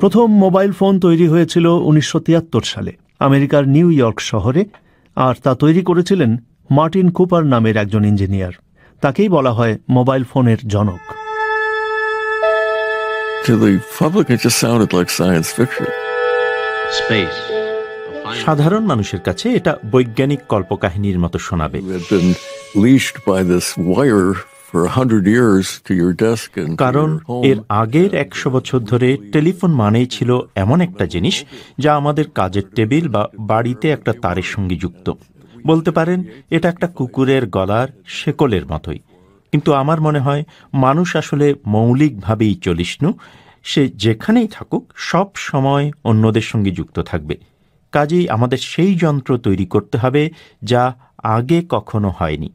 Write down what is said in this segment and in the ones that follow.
প্রথম mobile phone তৈরি হয়েছিল উনিশশো সালে আমেরিকার নিউ ইয়র্ক শহরে আর তা তৈরি করেছিলেন মার্টিন কুপার নামের একজন ইঞ্জিনিয়ার তাকেই বলা হয় মোবাইল ফোনের জনক সাধারণ মানুষের কাছে এটা বৈজ্ঞানিক কল্পকাহিনীর মতো শোনাবে কারণ এর আগের একশো বছর ধরে টেলিফোন মানেই ছিল এমন একটা জিনিস যা আমাদের কাজের টেবিল বা বাড়িতে একটা তারের সঙ্গে যুক্ত বলতে পারেন এটা একটা কুকুরের গলার শেকলের মতোই কিন্তু আমার মনে হয় মানুষ আসলে মৌলিকভাবেই চলিষ্ণু সে যেখানেই থাকুক সব সময় অন্যদের সঙ্গে যুক্ত থাকবে কাজেই আমাদের সেই যন্ত্র তৈরি করতে হবে যা আগে কখনো হয়নি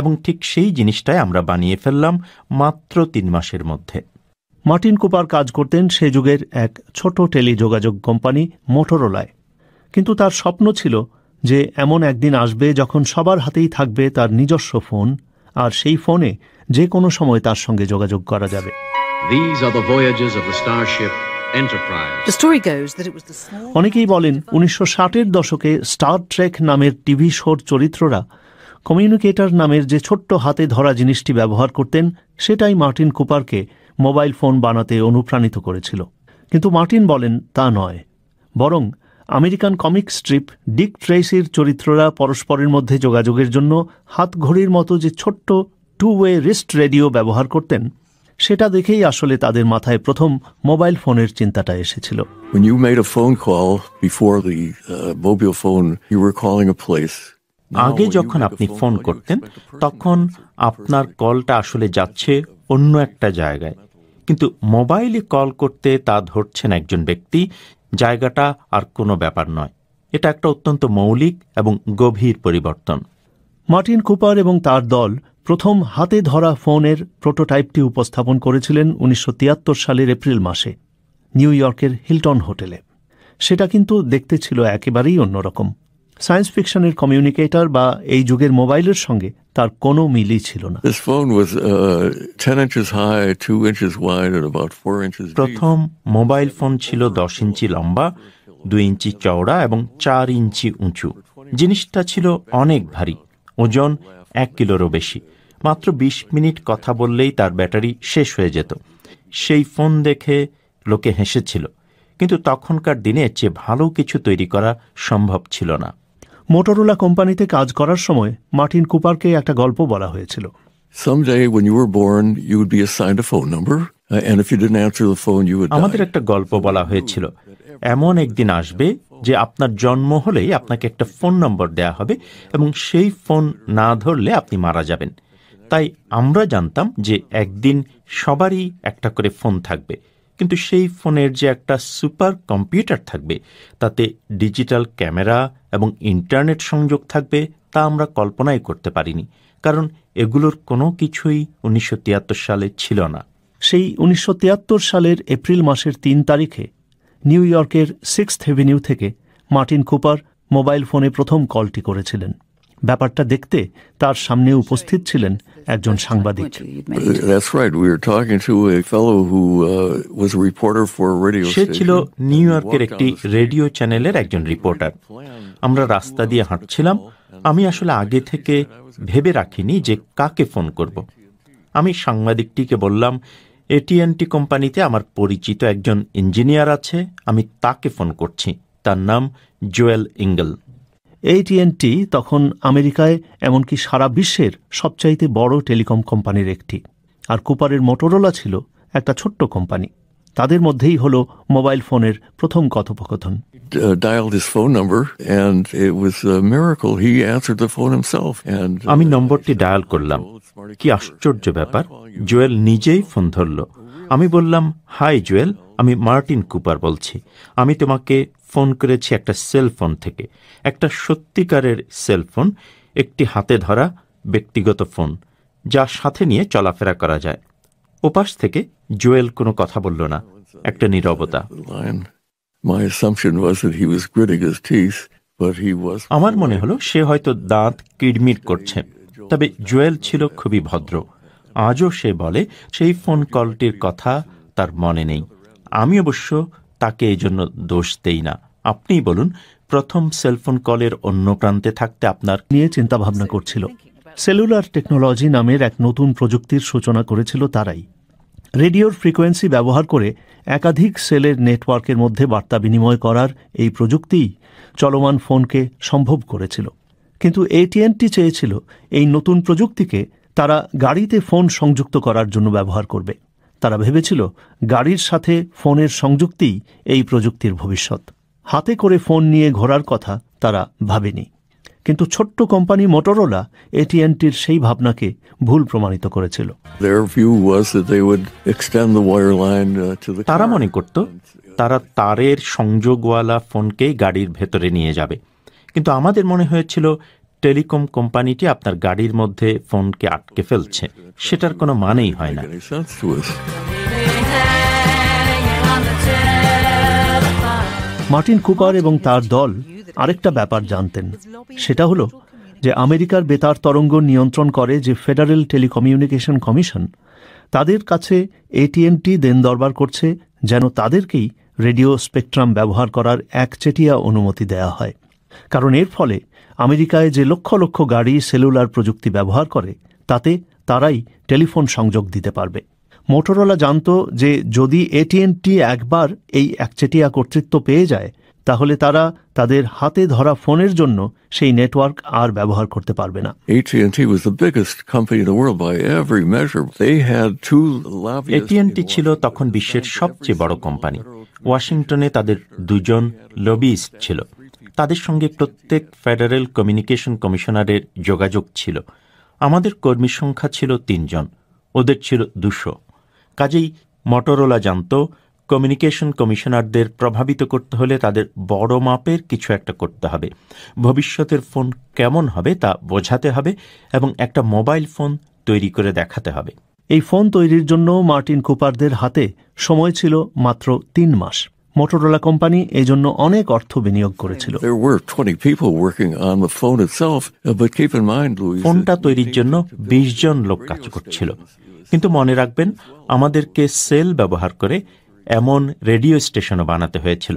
এবং ঠিক সেই জিনিসটাই আমরা বানিয়ে ফেললাম মাত্র তিন মাসের মধ্যে মার্টিন কুপার কাজ করতেন সে যুগের এক ছোট টেলিযোগাযোগ কোম্পানি মোটরোলায় কিন্তু তার স্বপ্ন ছিল যে এমন একদিন আসবে যখন সবার হাতেই থাকবে তার নিজস্ব ফোন আর সেই ফোনে যে কোনো সময় তার সঙ্গে যোগাযোগ করা যাবে অনেকেই বলেন উনিশশো ষাটের দশকে স্টার ট্রেক নামের টিভি শোর চরিত্ররা কমিউনিকেটর নামের যে ছোট্ট হাতে ধরা জিনিসটি ব্যবহার করতেন সেটাই মার্টিন কুপারকে মোবাইল ফোন বানাতে অনুপ্রাণিত করেছিল কিন্তু মার্টিন বলেন তা নয় বরং আমেরিকান কমিক স্ট্রিপ ডিক ট্রেসির চরিত্ররা পরস্পরের মধ্যে যোগাযোগের জন্য হাতঘড়ির মতো যে ছোট্ট টু ওয়ে রিস্ট রেডিও ব্যবহার করতেন সেটা দেখেই আসলে তাদের মাথায় প্রথম মোবাইল ফোনের চিন্তাটা এসেছিল When you made a phone call before the uh, mobile phone, you were calling a place আগে যখন আপনি ফোন করতেন তখন আপনার কলটা আসলে যাচ্ছে অন্য একটা জায়গায় কিন্তু মোবাইলে কল করতে তা ধরছেন একজন ব্যক্তি জায়গাটা আর কোনো ব্যাপার নয় এটা একটা অত্যন্ত মৌলিক এবং গভীর পরিবর্তন মার্টিন কুপার এবং তার দল প্রথম হাতে ধরা ফোনের প্রোটোটাইপটি উপস্থাপন করেছিলেন উনিশশো সালের এপ্রিল মাসে নিউ ইয়র্কের হিলটন হোটেলে সেটা কিন্তু দেখতে ছিল একেবারেই অন্যরকম সায়েন্স ফিকশনের কমিউনিকেটর বা এই যুগের মোবাইলের সঙ্গে তার কোনো মিলই ছিল না uh, প্রথম মোবাইল ফোন ছিল দশ ইঞ্চি লম্বা দুই ইঞ্চি চওড়া এবং চার ইঞ্চি উঁচু জিনিসটা ছিল অনেক ভারী ওজন এক কিলোরও বেশি মাত্র ২০ মিনিট কথা বললেই তার ব্যাটারি শেষ হয়ে যেত সেই ফোন দেখে লোকে হেসেছিল কিন্তু তখনকার দিনে চেয়ে ভালো কিছু তৈরি করা সম্ভব ছিল না মোটরোলা কোম্পানিতে কাজ করার সময় মার্টিন কুপারকে একটা গল্প বলা হয়েছিল uh, আমাদের একটা গল্প বলা হয়েছিল এমন একদিন আসবে যে আপনার জন্ম হলেই আপনাকে একটা ফোন নম্বর দেয়া হবে এবং সেই ফোন না ধরলে আপনি মারা যাবেন তাই আমরা জানতাম যে একদিন সবারই একটা করে ফোন থাকবে কিন্তু সেই ফোনের যে একটা সুপার কম্পিউটার থাকবে তাতে ডিজিটাল ক্যামেরা এবং ইন্টারনেট সংযোগ থাকবে তা আমরা কল্পনাই করতে পারিনি কারণ এগুলোর কোনো কিছুই উনিশশো সালে ছিল না সেই উনিশশো সালের এপ্রিল মাসের তিন তারিখে নিউ ইয়র্কের সিক্সথ হেভিনিউ থেকে মার্টিন কুপার মোবাইল ফোনে প্রথম কলটি করেছিলেন ব্যাপারটা দেখতে তার সামনে উপস্থিত ছিলেন একজন সাংবাদিক uh, সে ছিল নিউ ইয়র্কের একটি রেডিও চ্যানেলের একজন রিপোর্টার আমরা রাস্তা দিয়ে হাঁটছিলাম আমি আসলে আগে থেকে ভেবে রাখিনি যে কাকে ফোন করব আমি সাংবাদিকটিকে বললাম এটিএনটি কোম্পানিতে আমার পরিচিত একজন ইঞ্জিনিয়ার আছে আমি তাকে ফোন করছি তার নাম জোয়েল ইঙ্গল এটিএনটি তখন আমেরিকায় এমনকি সারা বিশ্বের সবচাইতে বড় টেলিকম কোম্পানির একটি আর কুপারের মোটোরোলা ছিল একটা ছোট্ট কোম্পানি তাদের মধ্যেই হল মোবাইল ফোনের প্রথম কথোপকথন uh, uh, আমি নম্বরটি ডায়াল করলাম কি আশ্চর্য ব্যাপার জুয়েল নিজেই ফোন ধরল আমি বললাম হাই জুয়েল আমি মার্টিন কুপার বলছি আমি তোমাকে ফোন করেছি একটা সেলফোন থেকে একটা সত্যিকারের সেলফোন একটি হাতে ধরা ব্যক্তিগত ফোন যা সাথে নিয়ে চলাফেরা করা যায় ওপাশ থেকে জোয়েল কোনো কথা বলল না একটা নীরবতা আমার মনে হলো সে হয়তো দাঁত কিডমিট করছে তবে জোয়েল ছিল খুবই ভদ্র আজও সে বলে সেই ফোন কলটির কথা তার মনে নেই আমি অবশ্য তাকে এই জন্য দোষ দেই না আপনিই বলুন প্রথম সেলফোন কলের অন্য প্রান্তে থাকতে আপনার নিয়ে চিন্তা ভাবনা করছিল সেলুলার টেকনোলজি নামের এক নতুন প্রযুক্তির সূচনা করেছিল তারাই রেডিওর ফ্রিকোয়েন্সি ব্যবহার করে একাধিক সেলের নেটওয়ার্কের মধ্যে বার্তা বিনিময় করার এই প্রযুক্তিই চলমান ফোনকে সম্ভব করেছিল কিন্তু এটিএনটি চেয়েছিল এই নতুন প্রযুক্তিকে তারা গাড়িতে ফোন সংযুক্ত করার জন্য ব্যবহার করবে তারা ভেবেছিল গাড়ির সাথে ফোনের সংযুক্তিই এই প্রযুক্তির ভবিষ্যৎ হাতে করে ফোন নিয়ে ঘোরার কথা তারা ভাবেনি কিন্তু ছোট্ট কোম্পানি মোটরোলা এটিএনটির সেই ভাবনাকে ভুল প্রমাণিত করেছিল uh, তারা মনে করত তারা তারের সংযোগওয়ালা ফোনকে গাড়ির ভেতরে নিয়ে যাবে কিন্তু আমাদের মনে হয়েছিল টেলিকম কোম্পানিটি আপনার গাড়ির মধ্যে ফোনকে আটকে ফেলছে সেটার কোনো মানেই হয় না মার্টিন কুপার এবং তার দল আরেকটা ব্যাপার জানতেন সেটা হলো যে আমেরিকার বেতার তরঙ্গ নিয়ন্ত্রণ করে যে ফেডারেল টেলিকমিউনিকেশন কমিশন তাদের কাছে এটিএনটি দেন দরবার করছে যেন তাদেরকেই রেডিও স্পেকট্রাম ব্যবহার করার একচেটিয়া অনুমতি দেয়া হয় কারণ এর ফলে আমেরিকায় যে লক্ষ লক্ষ গাড়ি সেলুলার প্রযুক্তি ব্যবহার করে তাতে তারাই টেলিফোন সংযোগ দিতে পারবে মোটোরোলা জানত যে যদি এটিএনটি একবার এই একচেটিয়া কর্তৃত্ব পেয়ে যায় তাহলে তারা তাদের হাতে ধরা ফোনের জন্য সেই নেটওয়ার্ক আর ব্যবহার করতে পারবে না এটিএনটি ছিল তখন বিশ্বের সবচেয়ে বড় কোম্পানি ওয়াশিংটনে তাদের দুজন লবিস্ট ছিল তাদের সঙ্গে প্রত্যেক ফেডারেল কমিউনিকেশন কমিশনারের যোগাযোগ ছিল আমাদের কর্মীর সংখ্যা ছিল তিনজন ওদের ছিল দুশো কাজেই মটোরোলা জানত কমিউনিকেশন কমিশনারদের প্রভাবিত করতে হলে তাদের বড় মাপের কিছু একটা করতে হবে ভবিষ্যতের ফোন কেমন হবে তা বোঝাতে হবে এবং একটা মোবাইল ফোন তৈরি করে দেখাতে হবে এই ফোন তৈরির জন্য মার্টিন কুপারদের হাতে সময় ছিল মাত্র তিন মাস মোটোরোলা কোম্পানি এই জন্য অনেক অর্থ বিনিয়োগ করেছিল ফোনটা তৈরির জন্য ২০ জন লোক কাজ করছিল কিন্তু মনে রাখবেন আমাদেরকে সেল ব্যবহার করে এমন রেডিও স্টেশনও বানাতে হয়েছিল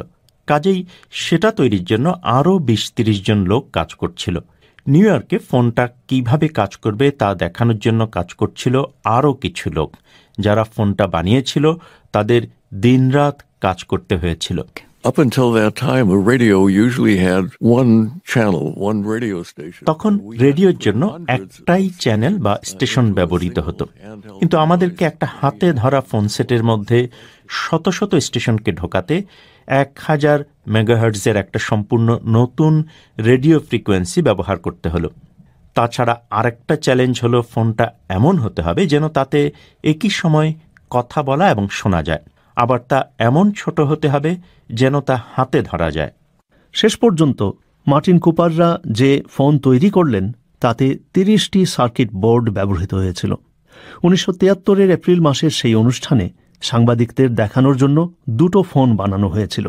কাজেই সেটা তৈরির জন্য আরও বিশ তিরিশ জন লোক কাজ করছিল নিউ ইয়র্কে ফোনটা কিভাবে কাজ করবে তা দেখানোর জন্য কাজ করছিল আরও কিছু লোক যারা ফোনটা বানিয়েছিল তাদের দিনরাত কাজ করতে হয়েছিল তখন রেডিওর জন্য একটাই চ্যানেল বা স্টেশন ব্যবহৃত হতো কিন্তু আমাদেরকে একটা হাতে ধরা ফোন সেটের মধ্যে শত শত স্টেশনকে ঢোকাতে এক হাজার মেগাহার্টজের একটা সম্পূর্ণ নতুন রেডিও ফ্রিকোয়েন্সি ব্যবহার করতে হলো তাছাড়া আরেকটা চ্যালেঞ্জ হলো ফোনটা এমন হতে হবে যেন তাতে একই সময় কথা বলা এবং শোনা যায় আবার তা এমন ছোট হতে হবে যেন তা হাতে ধরা যায় শেষ পর্যন্ত মার্টিন কুপাররা যে ফোন তৈরি করলেন তাতে তিরিশটি সার্কিট বোর্ড ব্যবহৃত হয়েছিল উনিশশো তিয়াত্তরের এপ্রিল মাসের সেই অনুষ্ঠানে সাংবাদিকদের দেখানোর জন্য দুটো ফোন বানানো হয়েছিল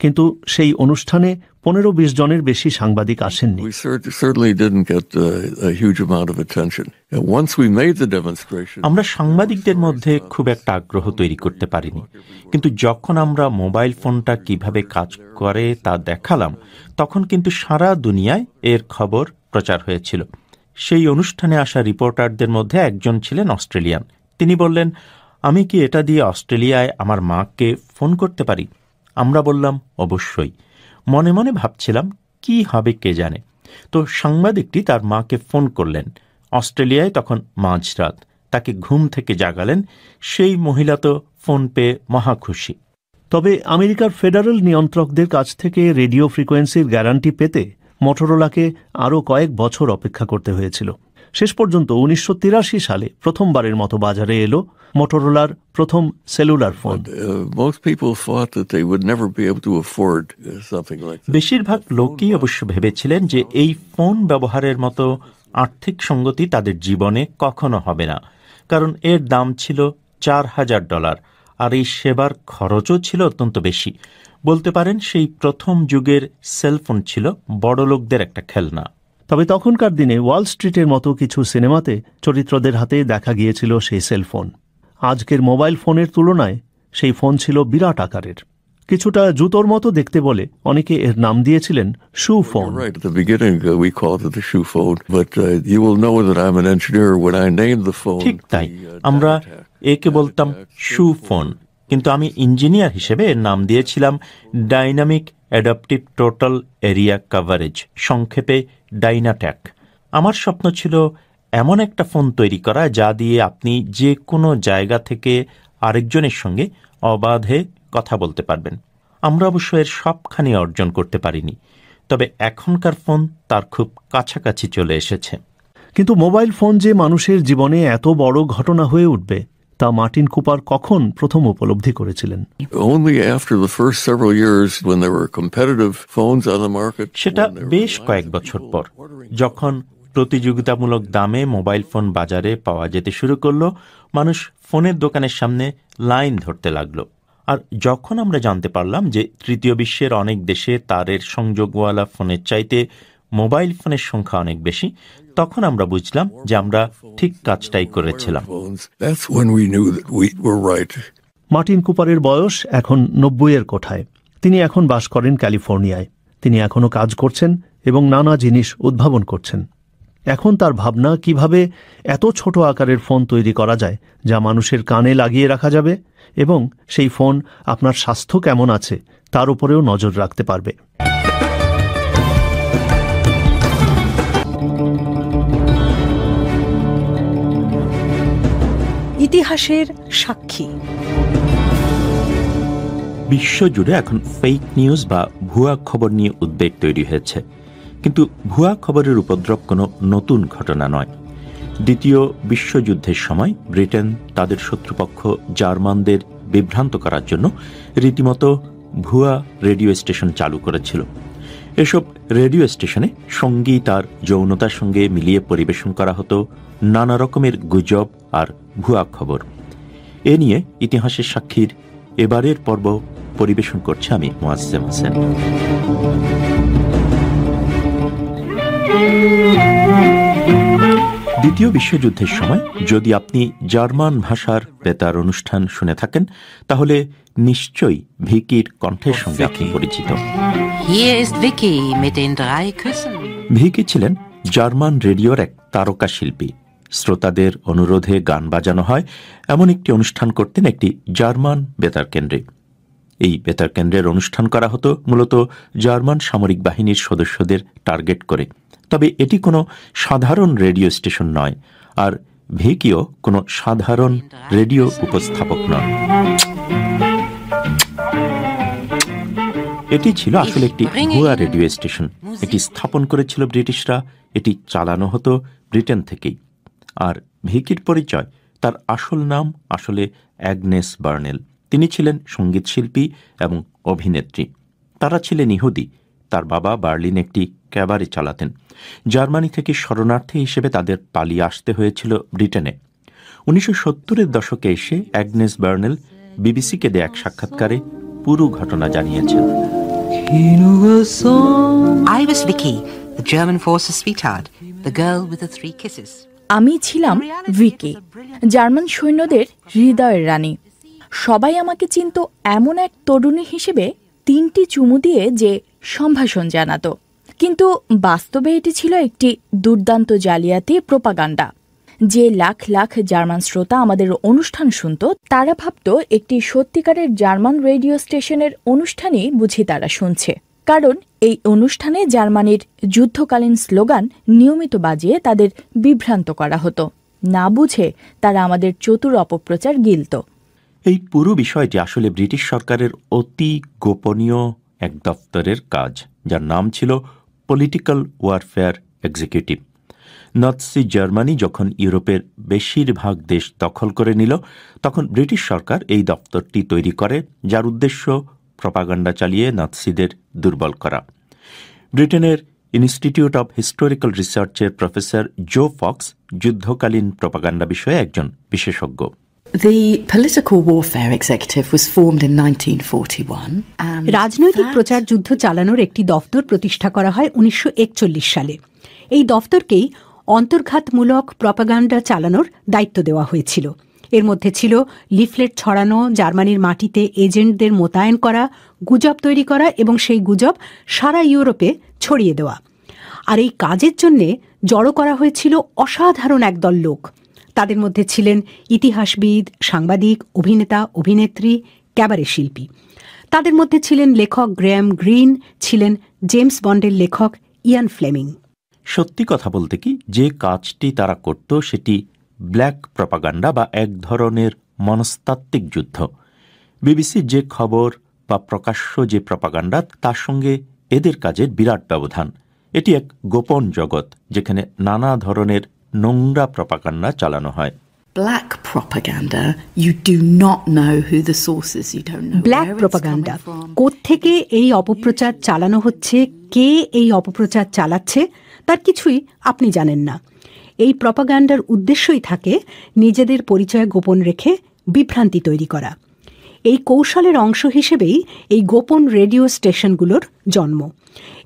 কিন্তু সেই অনুষ্ঠানে পনেরো বিশ জনের বেশি সাংবাদিক আসেননি uh, আমরা সাংবাদিকদের মধ্যে খুব একটা আগ্রহ তৈরি করতে পারিনি কিন্তু যখন আমরা মোবাইল ফোনটা কিভাবে কাজ করে তা দেখালাম তখন কিন্তু সারা দুনিয়ায় এর খবর প্রচার হয়েছিল সেই অনুষ্ঠানে আসা রিপোর্টারদের মধ্যে একজন ছিলেন অস্ট্রেলিয়ান তিনি বললেন আমি কি এটা দিয়ে অস্ট্রেলিয়ায় আমার মাকে ফোন করতে পারি আমরা বললাম অবশ্যই মনে মনে ভাবছিলাম কি হবে কে জানে তো সাংবাদিকটি তার মাকে ফোন করলেন অস্ট্রেলিয়ায় তখন মাঝরাত তাকে ঘুম থেকে জাগালেন সেই মহিলা তো ফোন পেয়ে মহাখুশি তবে আমেরিকার ফেডারেল নিয়ন্ত্রকদের কাছ থেকে রেডিও ফ্রিকোয়েন্সির গ্যারান্টি পেতে মোটরোলাকে আরও কয়েক বছর অপেক্ষা করতে হয়েছিল শেষ পর্যন্ত উনিশশো সালে প্রথমবারের মতো বাজারে এলো মোটরোলার প্রথম সেলুলার ফোন uh, uh, বেশিরভাগ লোকই অবশ্য ভেবেছিলেন যে এই ফোন ব্যবহারের মতো আর্থিক সঙ্গতি তাদের জীবনে কখনো হবে না কারণ এর দাম ছিল চার হাজার ডলার আর এই সেবার খরচও ছিল অত্যন্ত বেশি বলতে পারেন সেই প্রথম যুগের সেলফোন ছিল বড় লোকদের একটা খেলনা তবে তখনকার দিনে ওয়াল স্ট্রিটের মতো কিছু সিনেমাতে চরিত্রদের হাতে দেখা গিয়েছিল সেই সেলফোন আজকের মোবাইল ফোনের তুলনায় সেই ফোন ছিল বিরাট আকারের কিছুটা জুতোর মতো দেখতে বলে অনেকে এর নাম দিয়েছিলেন shoe phone right the the beginning uh, we called it the shoe phone uh, ঠিক তাই uh, আমরা একে বলতাম শু ফোন কিন্তু আমি ইঞ্জিনিয়ার হিসেবে এর নাম দিয়েছিলাম dynamic adaptive total area coverage সংক্ষেপে ডাইনাট্যাক আমার স্বপ্ন ছিল এমন একটা ফোন তৈরি করা যা দিয়ে আপনি যে কোনো জায়গা থেকে আরেকজনের সঙ্গে অবাধে কথা বলতে পারবেন আমরা অবশ্য এর সবখানি অর্জন করতে পারিনি তবে এখনকার ফোন তার খুব কাছাকাছি চলে এসেছে কিন্তু মোবাইল ফোন যে মানুষের জীবনে এত বড় ঘটনা হয়ে উঠবে তা মার্টিন কুপার কখন প্রথম উপলব্ধি করেছিলেন সেটা বেশ কয়েক বছর পর যখন প্রতিযোগিতামূলক দামে মোবাইল ফোন বাজারে পাওয়া যেতে শুরু করল মানুষ ফোনের দোকানের সামনে লাইন ধরতে লাগলো আর যখন আমরা জানতে পারলাম যে তৃতীয় বিশ্বের অনেক দেশে তারের সংযোগওয়ালা ফোনের চাইতে মোবাইল ফোনের সংখ্যা অনেক বেশি তখন আমরা বুঝলাম যে আমরা ঠিক কাজটাই করেছিলাম মার্টিন কুপারের বয়স এখন নব্বই এর কোঠায় তিনি এখন বাস করেন ক্যালিফোর্নিয়ায় তিনি এখনও কাজ করছেন এবং নানা জিনিস উদ্ভাবন করছেন এখন তার ভাবনা কিভাবে এত ছোট আকারের ফোন তৈরি করা যায় যা মানুষের কানে লাগিয়ে রাখা যাবে এবং সেই ফোন আপনার স্বাস্থ্য কেমন আছে তার উপরেও নজর রাখতে পারবে ইতিহাসের সাক্ষী বিশ্বজুড়ে এখন ফেক নিউজ বা ভুয়া খবর নিয়ে উদ্বেগ তৈরি হয়েছে কিন্তু ভুয়া খবরের উপদ্রব কোনো নতুন ঘটনা নয় দ্বিতীয় বিশ্বযুদ্ধের সময় ব্রিটেন তাদের শত্রুপক্ষ জার্মানদের বিভ্রান্ত করার জন্য রীতিমতো ভুয়া রেডিও স্টেশন চালু করেছিল এসব রেডিও স্টেশনে সঙ্গীত আর যৌনতার সঙ্গে মিলিয়ে পরিবেশন করা হতো নানা রকমের গুজব আর ভুয়া খবর এ নিয়ে ইতিহাসের সাক্ষীর এবারের পর্ব পরিবেশন করছে আমি মোয়াজ্জেম হোসেন দ্বিতীয় বিশ্বযুদ্ধের সময় যদি আপনি জার্মান ভাষার বেতার অনুষ্ঠান শুনে থাকেন তাহলে নিশ্চয়ই ভিকির কণ্ঠের সঙ্গে আপনি পরিচিত ভিকি ছিলেন জার্মান রেডিওর এক তারকা শিল্পী শ্রোতাদের অনুরোধে গান বাজানো হয় এমন একটি অনুষ্ঠান করতেন একটি জার্মান বেতার কেন্দ্রে এই বেতার কেন্দ্রের অনুষ্ঠান করা হতো মূলত জার্মান সামরিক বাহিনীর সদস্যদের টার্গেট করে তবে এটি কোনো সাধারণ রেডিও স্টেশন নয় আর ভিকিও কোনো সাধারণ রেডিও উপস্থাপক নয় এটি ছিল আসলে একটি ভুয়া রেডিও স্টেশন এটি স্থাপন করেছিল ব্রিটিশরা এটি চালানো হতো ব্রিটেন থেকেই আর ভিকির পরিচয় তার আসল নাম আসলে অ্যাগনেস বার্নেল তিনি ছিলেন সঙ্গীতশিল্পী এবং অভিনেত্রী তারা ছিলেন ইহুদি তার বাবা বার্লিন একটি ক্যাবারে চালাতেন জার্মানি থেকে শরণার্থী হিসেবে তাদের পালিয়ে আসতে হয়েছিল ব্রিটেনে উনিশশো সত্তরের দশকে এসে অ্যাগনেস বার্নেল বিবিসিকে দেয় এক সাক্ষাৎকারে পুরো ঘটনা জানিয়েছেন I was Vicky, the German forces sweetheart, the girl with the three kisses. আমি ছিলাম ভিকি জার্মান সৈন্যদের হৃদয়ের রানী সবাই আমাকে চিনত এমন এক তরুণী হিসেবে তিনটি চুমু দিয়ে যে সম্ভাষণ জানাত কিন্তু বাস্তবে এটি ছিল একটি দুর্দান্ত জালিয়াতি প্রোপাগান্ডা যে লাখ লাখ জার্মান শ্রোতা আমাদের অনুষ্ঠান শুনত তারা ভাবত একটি সত্যিকারের জার্মান রেডিও স্টেশনের অনুষ্ঠানই বুঝি তারা শুনছে কারণ এই অনুষ্ঠানে জার্মানির যুদ্ধকালীন স্লোগান নিয়মিত বাজিয়ে তাদের বিভ্রান্ত করা হতো না বুঝে তারা আমাদের চতুর অপপ্রচার গিলত এই পুরো বিষয়টি আসলে ব্রিটিশ সরকারের অতি গোপনীয় এক দপ্তরের কাজ যার নাম ছিল political warfare executive Nazi Germany যখন ইউরোপের বেশিরভাগ দেশ দখল করে নিল তখন ব্রিটিশ সরকার এই দপ্তরটি তৈরি করে যার উদ্দেশ্য প্রপাগান্ডা চালিয়ে নাৎসিদের দুর্বল করা ব্রিটেনের ইনস্টিটিউট অব হিস্টোরিক্যাল রিসার্চের প্রফেসর জো ফক্স যুদ্ধকালীন প্রপাগান্ডা বিষয়ে একজন বিশেষজ্ঞ রাজনৈতিক প্রচার যুদ্ধ চালানোর একটি দফতর প্রতিষ্ঠা করা হয় উনিশশো সালে এই দফতরকেই অন্তর্ঘাতমূলক প্রপাগান্ডা চালানোর দায়িত্ব দেওয়া হয়েছিল এর মধ্যে ছিল লিফলেট ছড়ানো জার্মানির মাটিতে এজেন্টদের মোতায়েন করা গুজব তৈরি করা এবং সেই গুজব সারা ইউরোপে ছড়িয়ে দেওয়া আর এই কাজের জন্যে জড়ো করা হয়েছিল অসাধারণ একদল লোক তাদের মধ্যে ছিলেন ইতিহাসবিদ সাংবাদিক অভিনেতা অভিনেত্রী ক্যাবারে শিল্পী তাদের মধ্যে ছিলেন লেখক গ্র্যাম গ্রিন ছিলেন জেমস বন্ডের লেখক ইয়ান ফ্লেমিং সত্যি কথা বলতে কি যে কাজটি তারা করত সেটি ব্ল্যাক প্রপাগান্ডা বা এক ধরনের মনস্তাত্ত্বিক যুদ্ধ বিবিসির যে খবর বা প্রকাশ্য যে প্রপাগান্ডা তার সঙ্গে এদের কাজের বিরাট ব্যবধান এটি এক গোপন জগৎ যেখানে নানা ধরনের নোংরা প্রপাগান্ডা চালানো হয় black propaganda you do not know who the source you don't know black propaganda কোত্থেকে এই অপপ্রচার চালানো হচ্ছে কে এই অপপ্রচার চালাচ্ছে তার কিছুই আপনি জানেন না এই প্রপাগান্ডার উদ্দেশ্যই থাকে নিজেদের পরিচয় গোপন রেখে বিভ্রান্তি তৈরি করা এই কৌশলের অংশ হিসেবেই এই গোপন রেডিও স্টেশনগুলোর জন্ম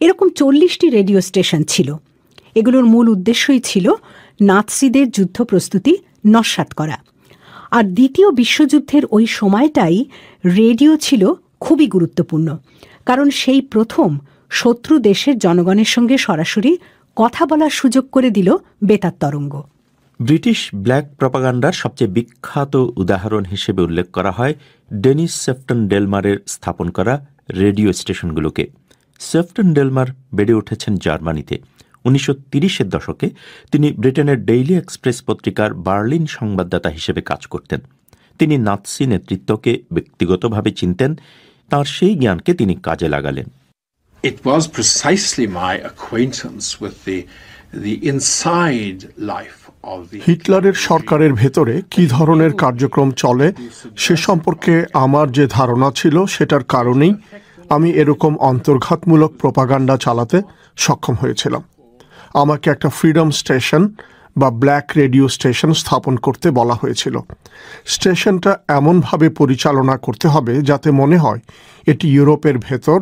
এরকম চল্লিশটি রেডিও স্টেশন ছিল এগুলোর মূল উদ্দেশ্যই ছিল নাৎসিদের যুদ্ধ প্রস্তুতি নস্বাত করা আর দ্বিতীয় বিশ্বযুদ্ধের ওই সময়টাই রেডিও ছিল খুবই গুরুত্বপূর্ণ কারণ সেই প্রথম শত্রু দেশের জনগণের সঙ্গে সরাসরি কথা বলার সুযোগ করে দিল বেতার তরঙ্গ ব্রিটিশ ব্ল্যাক প্রপাগান্ডার সবচেয়ে বিখ্যাত উদাহরণ হিসেবে উল্লেখ করা হয় ডেনিস সেফটন ডেলমারের স্থাপন করা রেডিও স্টেশনগুলোকে সেফটন ডেলমার বেড়ে উঠেছেন জার্মানিতে উনিশশো তিরিশের দশকে তিনি ব্রিটেনের ডেইলি এক্সপ্রেস পত্রিকার বার্লিন সংবাদদাতা হিসেবে কাজ করতেন তিনি নাৎসি নেতৃত্বকে ব্যক্তিগতভাবে চিনতেন তার সেই জ্ঞানকে তিনি কাজে লাগালেন it was precisely my acquaintance with the the inside life হিটলারের সরকারের ভেতরে কি ধরনের কার্যক্রম চলে সে সম্পর্কে আমার যে ধারণা ছিল সেটার কারণেই আমি এরকম অন্তর্ঘাতমূলক প্রপাগান্ডা চালাতে সক্ষম হয়েছিলাম আমাকে একটা ফ্রিডম স্টেশন বা ব্ল্যাক রেডিও স্টেশন স্থাপন করতে বলা হয়েছিল স্টেশনটা এমনভাবে পরিচালনা করতে হবে যাতে মনে হয় এটি ইউরোপের ভেতর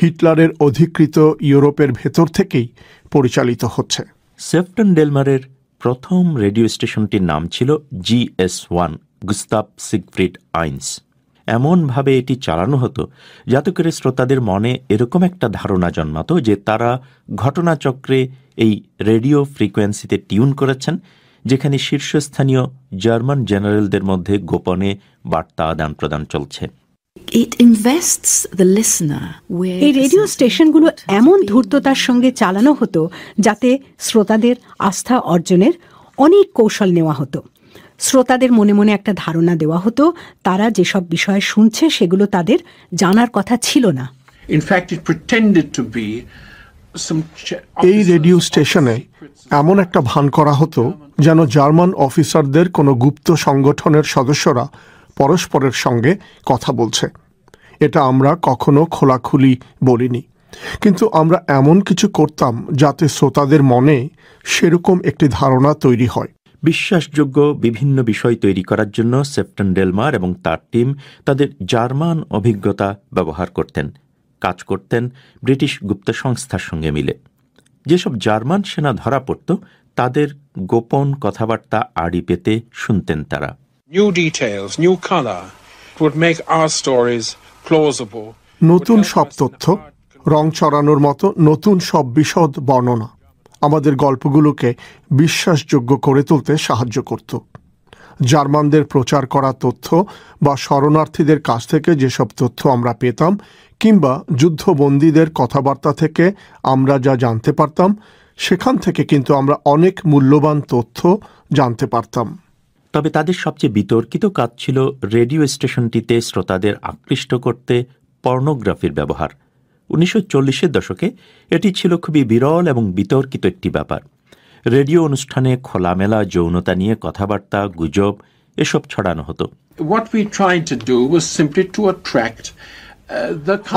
হিটলারের অধিকৃত ইউরোপের ভেতর থেকেই পরিচালিত হচ্ছে সেফটন ডেলমারের প্রথম রেডিও স্টেশনটির নাম ছিল G S one Gustav Siegfried Eins এমনভাবে এটি চালানো হতো যাতে করে শ্রোতাদের মনে এরকম একটা ধারণা জন্মাতো যে তারা ঘটনাচক্রে এই রেডিও ফ্রিকোয়েন্সিতে টিউন করেছেন যেখানে শীর্ষস্থানীয় জার্মান জেনারেলদের মধ্যে গোপনে বার্তা আদান প্রদান চলছে এই রেডিও স্টেশনগুলো এমন ধূর্ততার সঙ্গে চালানো হতো যাতে শ্রোতাদের আস্থা অর্জনের অনেক কৌশল নেওয়া হতো শ্রোতাদের মনে মনে একটা ধারণা দেওয়া হতো তারা যেসব বিষয় শুনছে সেগুলো তাদের জানার কথা ছিল না এই রেডিও স্টেশনে এমন একটা ভান করা হতো যেন জার্মান অফিসারদের কোনো গুপ্ত সংগঠনের সদস্যরা পরস্পরের সঙ্গে কথা বলছে এটা আমরা কখনো খোলাখুলি বলিনি কিন্তু আমরা এমন কিছু করতাম যাতে শ্রোতাদের মনে সেরকম একটি ধারণা তৈরি হয় বিশ্বাসযোগ্য বিভিন্ন বিষয় তৈরি করার জন্য সেপ্টন ডেলমার এবং তার টিম তাদের জার্মান অভিজ্ঞতা ব্যবহার করতেন কাজ করতেন ব্রিটিশ গুপ্ত সংস্থার সঙ্গে মিলে যেসব জার্মান সেনা ধরা পড়ত তাদের গোপন কথাবার্তা আড়ি পেতে শুনতেন তারা new details, new color would make our stories plausible. নতুন সব তথ্য রং ছড়ানোর মতো নতুন সব বিশদ বর্ণনা আমাদের গল্পগুলোকে বিশ্বাসযোগ্য করে তুলতে সাহায্য করত জার্মানদের প্রচার করা তথ্য বা শরণার্থীদের কাছ থেকে যেসব তথ্য আমরা পেতাম কিংবা যুদ্ধবন্দীদের কথাবার্তা থেকে আমরা যা জানতে পারতাম সেখান থেকে কিন্তু আমরা অনেক মূল্যবান তথ্য জানতে পারতাম তবে তাদের সবচেয়ে বিতর্কিত কাজ ছিল রেডিও স্টেশনটিতে শ্রোতাদের আকৃষ্ট করতে পর্নোগ্রাফির ব্যবহার উনিশশো চল্লিশের দশকে এটি ছিল খুবই বিরল এবং বিতর্কিত একটি ব্যাপার রেডিও অনুষ্ঠানে খোলামেলা যৌনতা নিয়ে কথাবার্তা গুজব এসব ছড়ানো হতো uh,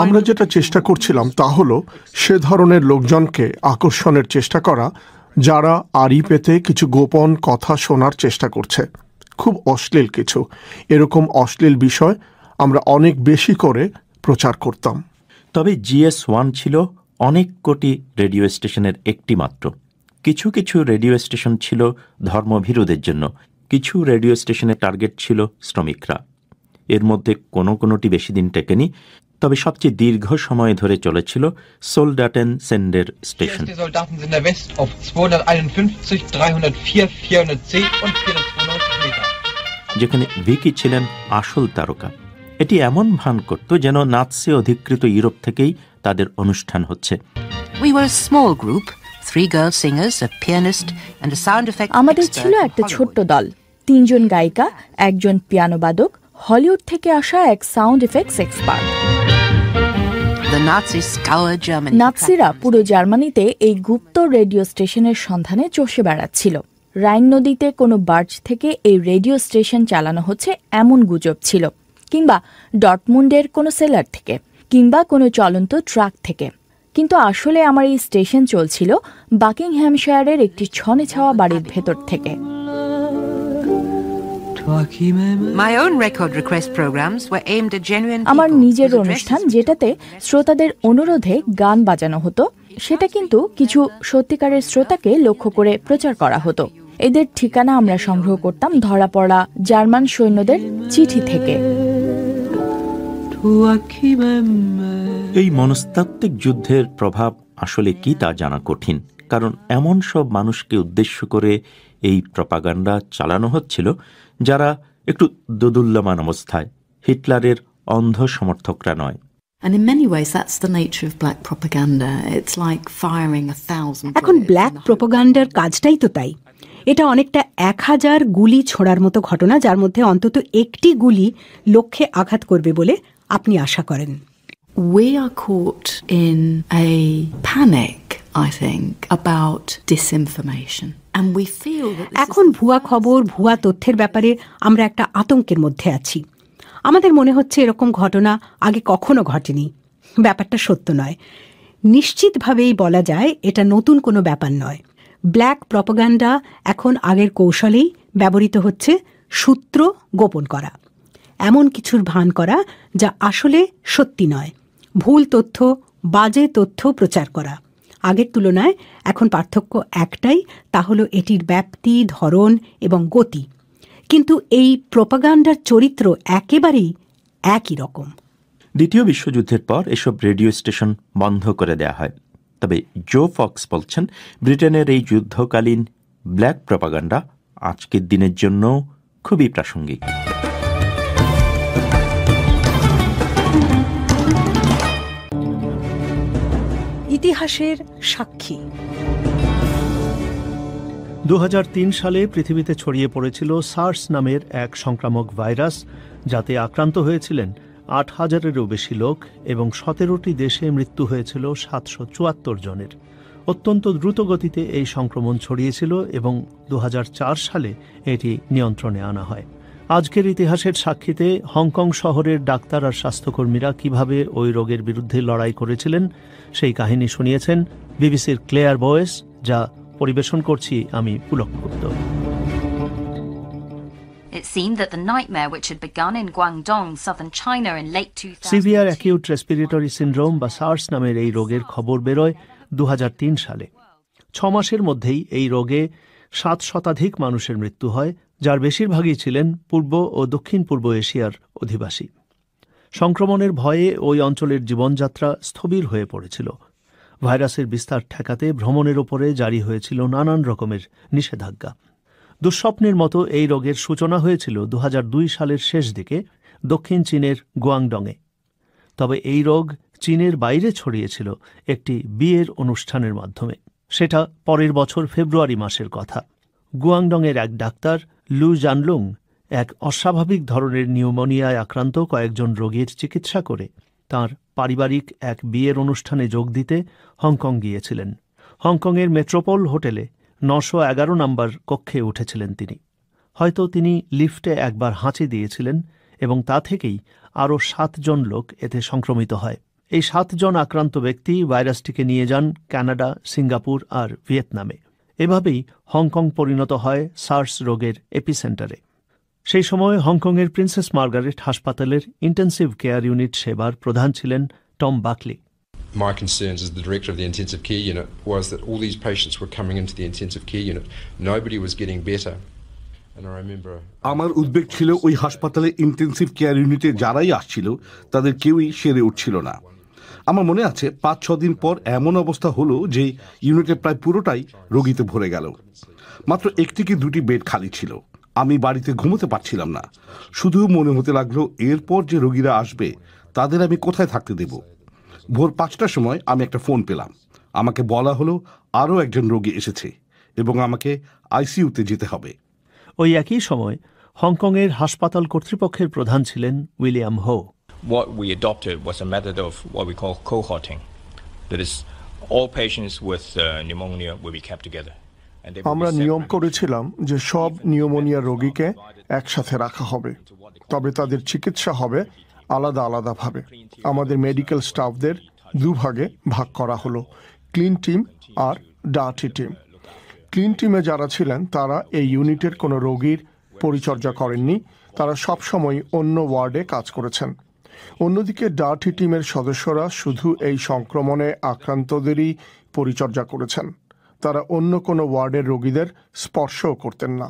আমরা যেটা চেষ্টা করছিলাম তা হলো সে ধরনের লোকজনকে আকর্ষণের চেষ্টা করা যারা আড়ি পেতে কিছু গোপন কথা শোনার চেষ্টা করছে খুব অশ্লীল কিছু এরকম অশ্লীল বিষয় আমরা অনেক বেশি করে প্রচার করতাম তবে জিএস ওয়ান ছিল অনেক কোটি রেডিও স্টেশনের একটি মাত্র কিছু কিছু রেডিও স্টেশন ছিল ধর্মভীরুদের জন্য কিছু রেডিও স্টেশনের টার্গেট ছিল শ্রমিকরা এর মধ্যে কোনো কোনোটি বেশি দিন টেকেনি তবে সবচেয়ে দীর্ঘ সময় ধরে চলেছিল সোলডাটেন সেন্ডের স্টেশন যেখানে ভিকি ছিলেন আসল তারকা এটি এমন ভান করত যেন নাৎসে অধিকৃত ইউরোপ থেকেই তাদের অনুষ্ঠান হচ্ছে আমাদের ছিল একটা ছোট্ট দল তিনজন গায়িকা একজন পিয়ানোবাদক হলিউড থেকে আসা এক সাউন্ড এফেক্টস এক্সপার্ট নাৎসিরা পুরো জার্মানিতে এই গুপ্ত রেডিও স্টেশনের সন্ধানে চষে বেড়াচ্ছিল রাইন নদীতে কোনো বার্জ থেকে এই রেডিও স্টেশন চালানো হচ্ছে এমন গুজব ছিল কিংবা ডটমুন্ডের কোনো সেলার থেকে কিংবা কোনো চলন্ত ট্রাক থেকে কিন্তু আসলে আমার এই স্টেশন চলছিল বাকিংহ্যামশায়ারের একটি ছনে ছাওয়া বাড়ির ভেতর থেকে আমার নিজের অনুষ্ঠান যেটাতে শ্রোতাদের অনুরোধে গান বাজানো হতো সেটা কিন্তু কিছু সত্যিকারের শ্রোতাকে লক্ষ্য করে প্রচার করা হতো এদের ঠিকানা আমরা সংগ্রহ করতাম ধরা পড়া জার্মান সৈন্যদের চিঠি থেকে এই মনস্তাত্ত্বিক যুদ্ধের প্রভাব আসলে কি তা জানা কঠিন কারণ এমন সব মানুষকে উদ্দেশ্য করে এই প্রপাগান্ডা চালানো হচ্ছিল যারা একটু দোদুল্যমান অবস্থায় হিটলারের অন্ধ সমর্থকরা নয় এখন ব্ল্যাক প্রোপাগান্ডার কাজটাই তো তাই এটা অনেকটা এক হাজার গুলি ছোড়ার মতো ঘটনা যার মধ্যে অন্তত একটি গুলি লক্ষ্যে আঘাত করবে বলে আপনি আশা করেন We are caught in a panic I think, about disinformation. এখন ভুয়া খবর ভুয়া তথ্যের ব্যাপারে আমরা একটা আতঙ্কের মধ্যে আছি আমাদের মনে হচ্ছে এরকম ঘটনা আগে কখনো ঘটেনি ব্যাপারটা সত্য নয় নিশ্চিতভাবেই বলা যায় এটা নতুন কোনো ব্যাপার নয় ব্ল্যাক প্রপাগান্ডা এখন আগের কৌশলেই ব্যবহৃত হচ্ছে সূত্র গোপন করা এমন কিছুর ভান করা যা আসলে সত্যি নয় ভুল তথ্য বাজে তথ্য প্রচার করা আগের তুলনায় এখন পার্থক্য একটাই তা হলো এটির ব্যাপ্তি ধরন এবং গতি কিন্তু এই প্রোপাগান্ডার চরিত্র একেবারেই একই রকম দ্বিতীয় বিশ্বযুদ্ধের পর এসব রেডিও স্টেশন বন্ধ করে দেয়া হয় তবে জো ফক্স বলছেন ব্রিটেনের এই যুদ্ধকালীন ব্ল্যাক প্রপাগান্ডা আজকের দিনের জন্য খুবই প্রাসঙ্গিক ইতিহাসের সাক্ষী দু সালে পৃথিবীতে ছড়িয়ে পড়েছিল সার্স নামের এক সংক্রামক ভাইরাস যাতে আক্রান্ত হয়েছিলেন আট হাজারেরও বেশি লোক এবং সতেরোটি দেশে মৃত্যু হয়েছিল সাতশো চুয়াত্তর জনের অত্যন্ত দ্রুতগতিতে এই সংক্রমণ ছড়িয়েছিল এবং দু সালে এটি নিয়ন্ত্রণে আনা হয় আজকের ইতিহাসের সাক্ষীতে হংকং শহরের ডাক্তার আর স্বাস্থ্যকর্মীরা কিভাবে ওই রোগের বিরুদ্ধে লড়াই করেছিলেন সেই কাহিনী শুনিয়েছেন বিবিসির ক্লেয়ার বয়েস যা পরিবেশন করছি আমি Pulak Gupta severe acute respiratory syndrome বা সার্স নামের এই রোগের খবর বেরোয় দু সালে ছ মাসের মধ্যেই এই রোগে সাত শতাধিক মানুষের মৃত্যু হয় যার বেশিরভাগই ছিলেন পূর্ব ও দক্ষিণ পূর্ব এশিয়ার অধিবাসী সংক্রমণের ভয়ে ওই অঞ্চলের জীবনযাত্রা স্থবির হয়ে পড়েছিল ভাইরাসের বিস্তার ঠেকাতে ভ্রমণের ওপরে জারি হয়েছিল নানান রকমের নিষেধাজ্ঞা দুঃস্বপ্নের মতো এই রোগের সূচনা হয়েছিল দু সালের শেষ দিকে দক্ষিণ চীনের গুয়াংডংয়ে তবে এই রোগ চীনের বাইরে ছড়িয়েছিল একটি বিয়ের অনুষ্ঠানের মাধ্যমে সেটা পরের বছর ফেব্রুয়ারি মাসের কথা গুয়াংডংয়ের এক ডাক্তার লু জানলুং এক অস্বাভাবিক ধরনের নিউমোনিয়ায় আক্রান্ত কয়েকজন রোগীর চিকিৎসা করে তার পারিবারিক এক বিয়ের অনুষ্ঠানে যোগ দিতে হংকং গিয়েছিলেন হংকংয়ের মেট্রোপল হোটেলে নশো এগারো নম্বর কক্ষে উঠেছিলেন তিনি হয়তো তিনি লিফটে একবার হাঁচি দিয়েছিলেন এবং তা থেকেই আরও সাতজন লোক এতে সংক্রমিত হয় এই সাতজন আক্রান্ত ব্যক্তি ভাইরাসটিকে নিয়ে যান কানাডা সিঙ্গাপুর আর ভিয়েতনামে এভাবেই হংকং পরিণত হয় সার্স রোগের এপিসেন্টারে সেই সময় হংকংয়ের প্রিন্সেস মার্গারেট হাসপাতালের ইন্টেন্সিভ কেয়ার ইউনিট সেবার প্রধান ছিলেন টম বাকলি my concerns as the director of the intensive care unit was that all these patients were coming into the intensive care unit. Nobody was getting better. আমার উদ্বেগ ছিল ওই হাসপাতালে ইন্টেন্সিভ কেয়ার ইউনিটে যারাই আসছিল তাদের কেউই সেরে উঠছিল না আমার মনে আছে পাঁচ ছ দিন পর এমন অবস্থা হলো যে ইউনিটের প্রায় পুরোটাই রোগীতে ভরে গেল মাত্র একটি কি দুটি বেড খালি ছিল আমি বাড়িতে ঘুমোতে পারছিলাম না শুধু মনে হতে লাগলো এরপর যে রোগীরা আসবে তাদের আমি কোথায় থাকতে দেব ভোর পাঁচটার সময় আমি একটা ফোন পেলাম আমাকে বলা হলো আরও একজন রোগী এসেছে এবং আমাকে আইসিইউতে যেতে হবে ওই একই সময় হংকংয়ের হাসপাতাল কর্তৃপক্ষের প্রধান ছিলেন উইলিয়াম হো what we adopted was a method of what we call cohorting. That is, all patients with uh, pneumonia will be kept together. আমরা নিয়ম করেছিলাম যে সব নিউমোনিয়া রোগীকে একসাথে রাখা হবে তবে তাদের চিকিৎসা হবে আলাদা আলাদাভাবে আমাদের মেডিকেল স্টাফদের দুভাগে ভাগ করা হলো ক্লিন টিম আর ডাটি টিম ক্লিন টিমে যারা ছিলেন তারা এই ইউনিটের কোনো রোগীর পরিচর্যা করেননি তারা সবসময় অন্য ওয়ার্ডে কাজ করেছেন অন্যদিকে ডার্টি টিমের সদস্যরা শুধু এই সংক্রমণে আক্রান্তদেরই পরিচর্যা করেছেন তারা অন্য কোনো ওয়ার্ডের রোগীদের স্পর্শও করতেন না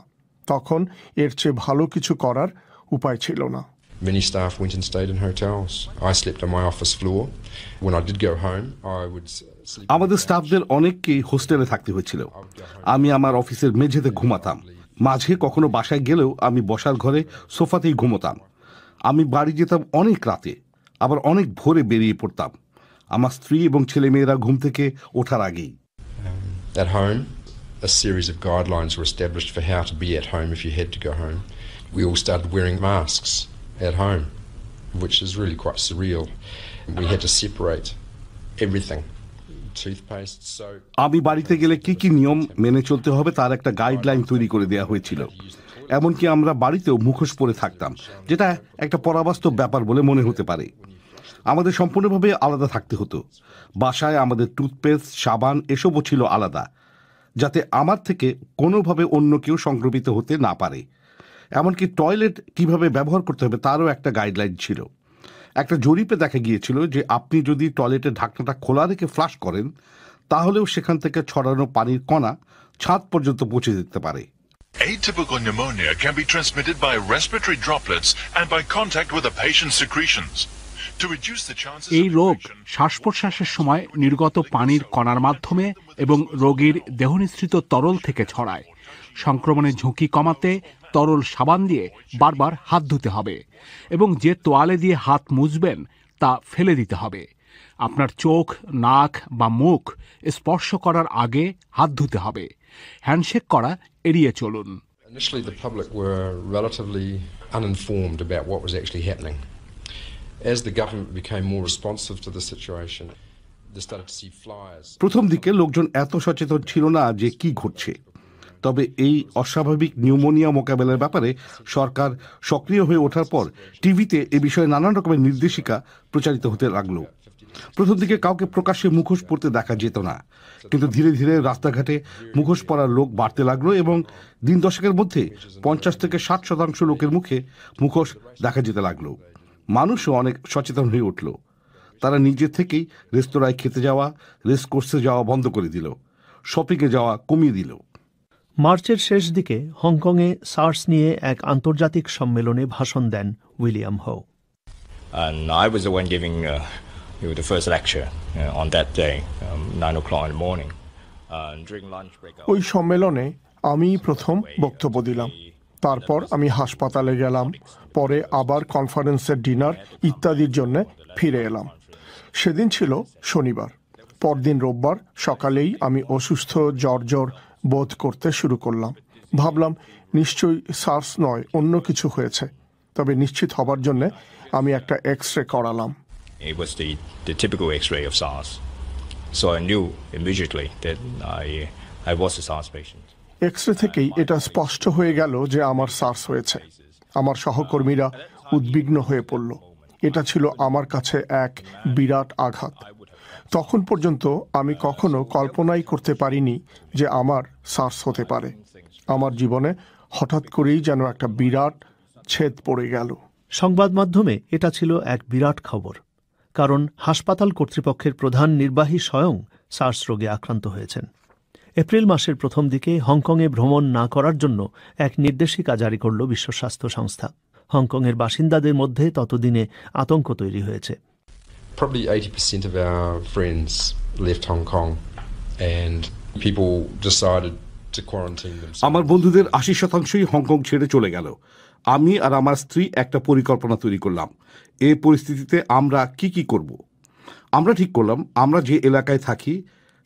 তখন এর চেয়ে ভালো কিছু করার উপায় ছিল না Many staff went and stayed in hotels. I slept on my office floor. When I did go home, I would আমাদের স্টাফদের অনেককেই হোস্টেলে থাকতে হয়েছিল আমি আমার অফিসের মেঝেতে ঘুমাতাম মাঝে কখনো বাসায় গেলেও আমি বসার ঘরে সোফাতেই ঘুমোতাম আমি বাড়ি যেতাম অনেক রাতে আবার অনেক ভোরে বেরিয়ে পড়তাম আমার স্ত্রী এবং ছেলেমেয়েরা ঘুম থেকে ওঠার আগেই At home, a series of guidelines were established for how to be at home if you had to go home. We all started wearing masks at home, which is really quite surreal. We had to separate everything. আমি বাড়িতে গেলে কি কি নিয়ম মেনে চলতে হবে তার একটা গাইডলাইন তৈরি করে দেওয়া হয়েছিল এমনকি আমরা বাড়িতেও মুখোশ পরে থাকতাম যেটা একটা পরাবাস্তব ব্যাপার বলে মনে হতে পারে আমাদের সম্পূর্ণভাবে আলাদা থাকতে হতো বাসায় আমাদের টুথপেস্ট সাবান এসবও ছিল আলাদা যাতে আমার থেকে কোনোভাবে অন্য কেউ সংক্রমিত হতে না পারে এমনকি টয়লেট কিভাবে ব্যবহার করতে হবে তারও একটা গাইডলাইন ছিল একটা জরিপে দেখা গিয়েছিল যে আপনি যদি টয়লেটের ঢাকনাটা খোলা রেখে ফ্লাশ করেন তাহলেও সেখান থেকে ছড়ানো পানির কণা ছাদ পর্যন্ত পৌঁছে দিতে পারে Atypical pneumonia can be transmitted by respiratory droplets and by contact with a patient's secretions. এই রোগ শ্বাস প্রশ্বাসের সময় নির্গত পানির কণার মাধ্যমে এবং রোগীর দেহনিঃসৃত তরল থেকে ছড়ায় সংক্রমণের ঝুঁকি কমাতে তরল সাবান দিয়ে বারবার হাত ধুতে হবে এবং যে তোয়ালে দিয়ে হাত মুছবেন তা ফেলে দিতে হবে আপনার চোখ নাক বা মুখ স্পর্শ করার আগে হাত ধুতে হবে হ্যান্ডশেক করা এড়িয়ে চলুন প্রথম দিকে লোকজন এত সচেতন ছিল না যে কি ঘটছে তবে এই অস্বাভাবিক নিউমোনিয়া মোকাবেলার ব্যাপারে সরকার সক্রিয় হয়ে ওঠার পর টিভিতে এ বিষয়ে নানান রকমের নির্দেশিকা প্রচারিত হতে লাগলো প্রথম দিকে কাউকে প্রকাশ্যে মুখোশ পরতে দেখা যেত না কিন্তু ধীরে ধীরে রাস্তাঘাটে মুখোশ পরার লোক বাড়তে লাগলো এবং দিন দশকের মধ্যে পঞ্চাশ থেকে ষাট শতাংশ লোকের মুখে মুখোশ দেখা যেতে লাগলো মানুষও অনেক সচেতন হয়ে উঠল তারা নিজের থেকেই রেস্তোরাঁয় খেতে যাওয়া রেস কোর্সে যাওয়া বন্ধ করে দিল শপিংয়ে যাওয়া কমিয়ে দিল মার্চের শেষ দিকে হংকংয়ে সার্স নিয়ে এক আন্তর্জাতিক সম্মেলনে ভাষণ দেন William Ho And I was the one giving uh, the first lecture uh, on that day, um, nine o'clock in the morning. Uh, ওই সম্মেলনে আমি প্রথম বক্তব্য দিলাম তারপর আমি হাসপাতালে গেলাম পরে আবার কনফারেন্সের ডিনার ইত্যাদির জন্য ফিরে এলাম সেদিন ছিল শনিবার পরদিন রোববার সকালেই আমি অসুস্থ জ্বর জ্বর বোধ করতে শুরু করলাম ভাবলাম নিশ্চয়ই সার্স নয় অন্য কিছু হয়েছে তবে নিশ্চিত হবার জন্যে আমি একটা এক্স রে করালাম It was the, the typical X-ray of SARS. So I knew immediately that I, I was a SARS patient. X ray থেকেই এটা স্পষ্ট হয়ে গেল যে আমার সার্স হয়েছে আমার সহকর্মীরা উদ্বিগ্ন হয়ে পড়ল এটা ছিল আমার কাছে এক বিরাট আঘাত তখন পর্যন্ত আমি কখনো কল্পনাই করতে পারিনি যে আমার সার্স হতে পারে আমার জীবনে হঠাৎ করেই যেন একটা বিরাট ছেদ পড়ে গেল সংবাদ মাধ্যমে এটা ছিল এক বিরাট খবর কারণ হাসপাতাল কর্তৃপক্ষের প্রধান নির্বাহী স্বয়ং সার্স রোগে আক্রান্ত হয়েছেন এপ্রিল মাসের প্রথম দিকে হংকংয়ে ভ্রমণ না করার জন্য এক নির্দেশিকা জারি করল বিশ্ব স্বাস্থ্য সংস্থা হংকংয়ের বাসিন্দাদের মধ্যে ততদিনে আতঙ্ক তৈরি হয়েছে আমার বন্ধুদের আশি শতাংশই হংকং ছেড়ে চলে গেল আমি আর আমার স্ত্রী একটা পরিকল্পনা তৈরি করলাম এ পরিস্থিতিতে আমরা কি কি করব। আমরা ঠিক করলাম আমরা যে এলাকায় থাকি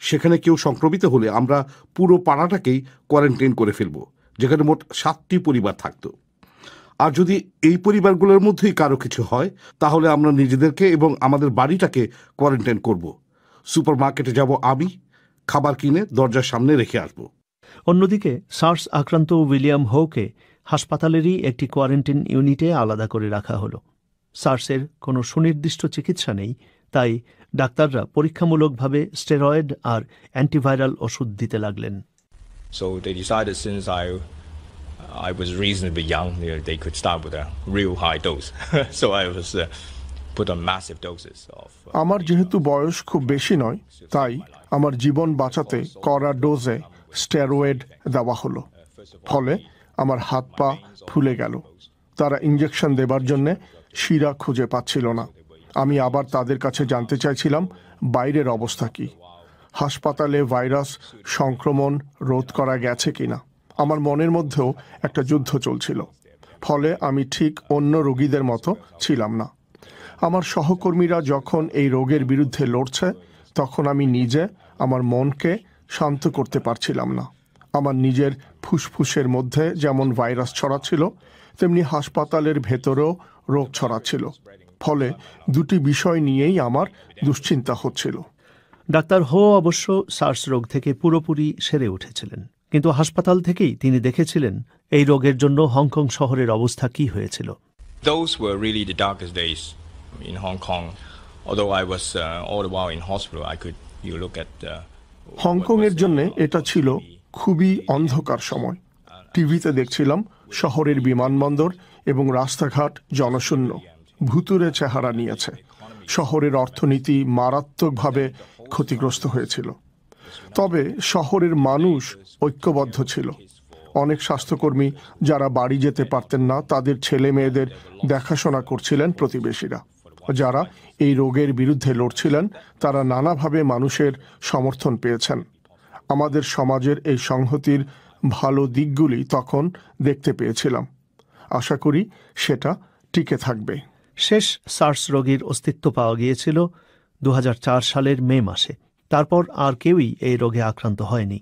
সেখানে কেউ সংক্রমিত হলে আমরা পুরো পাড়াটাকেই কোয়ারেন্টাইন করে ফেলব যেখানে মোট সাতটি পরিবার থাকতো আর যদি এই পরিবারগুলোর মধ্যেই কারো কিছু হয় তাহলে আমরা নিজেদেরকে এবং আমাদের বাড়িটাকে কোয়ারেন্টাইন করব সুপার মার্কেটে যাব আমি খাবার কিনে দরজার সামনে রেখে আসব অন্যদিকে সার্স আক্রান্ত উইলিয়াম হোকে হাসপাতালেরই একটি কোয়ারেন্টাইন ইউনিটে আলাদা করে রাখা হলো সার্সের কোনো সুনির্দিষ্ট চিকিৎসা নেই তাই ডাক্তাররা পরীক্ষামূলকভাবে স্টেরয়েড আর অ্যান্টিভাইরাল ওষুধ দিতে লাগলেন I was reasonably young, you know, they could start with a real high dose. so I was uh, put on massive doses of uh, আমার যেহেতু বয়স খুব বেশি নয় তাই আমার জীবন বাঁচাতে করা ডোজে স্টেরয়েড দেওয়া হলো ফলে আমার হাত পা ফুলে গেল তারা ইঞ্জেকশন দেবার জন্যে শিরা খুঁজে পাচ্ছিল না আমি আবার তাদের কাছে জানতে চাইছিলাম বাইরের অবস্থা কি হাসপাতালে ভাইরাস সংক্রমণ রোধ করা গেছে কিনা আমার মনের মধ্যেও একটা যুদ্ধ চলছিল ফলে আমি ঠিক অন্য রোগীদের মতো ছিলাম না আমার সহকর্মীরা যখন এই রোগের বিরুদ্ধে লড়ছে তখন আমি নিজে আমার মনকে শান্ত করতে পারছিলাম না আমার নিজের ফুসফুসের মধ্যে যেমন ভাইরাস ছড়াচ্ছিল তেমনি হাসপাতালের ভেতরেও রোগ ছড়াচ্ছিল ফলে দুটি বিষয় নিয়েই আমার দুশ্চিন্তা হচ্ছিল ডাক্তার হো অবশ্য সার্স রোগ থেকে পুরোপুরি সেরে উঠেছিলেন কিন্তু হাসপাতাল থেকেই তিনি দেখেছিলেন এই রোগের জন্য হংকং শহরের অবস্থা কি হয়েছিল Those হংকং uh, uh, এর জন্য এটা ছিল খুবই অন্ধকার সময় টিভিতে দেখছিলাম শহরের বিমানবন্দর এবং রাস্তাঘাট জনশূন্য ভুতুরে চেহারা নিয়েছে শহরের অর্থনীতি মারাত্মকভাবে ক্ষতিগ্রস্ত হয়েছিল তবে শহরের মানুষ ঐক্যবদ্ধ ছিল অনেক স্বাস্থ্যকর্মী যারা বাড়ি যেতে পারতেন না তাদের ছেলে মেয়েদের দেখাশোনা করছিলেন প্রতিবেশীরা যারা এই রোগের বিরুদ্ধে লড়ছিলেন তারা নানাভাবে মানুষের সমর্থন পেয়েছেন আমাদের সমাজের এই সংহতির ভালো দিকগুলি তখন দেখতে পেয়েছিলাম আশা করি সেটা টিকে থাকবে শেষ সার্স রোগীর অস্তিত্ব পাওয়া গিয়েছিল দু সালের মে মাসে তারপর আর কেউই এই রোগে আক্রান্ত হয়নি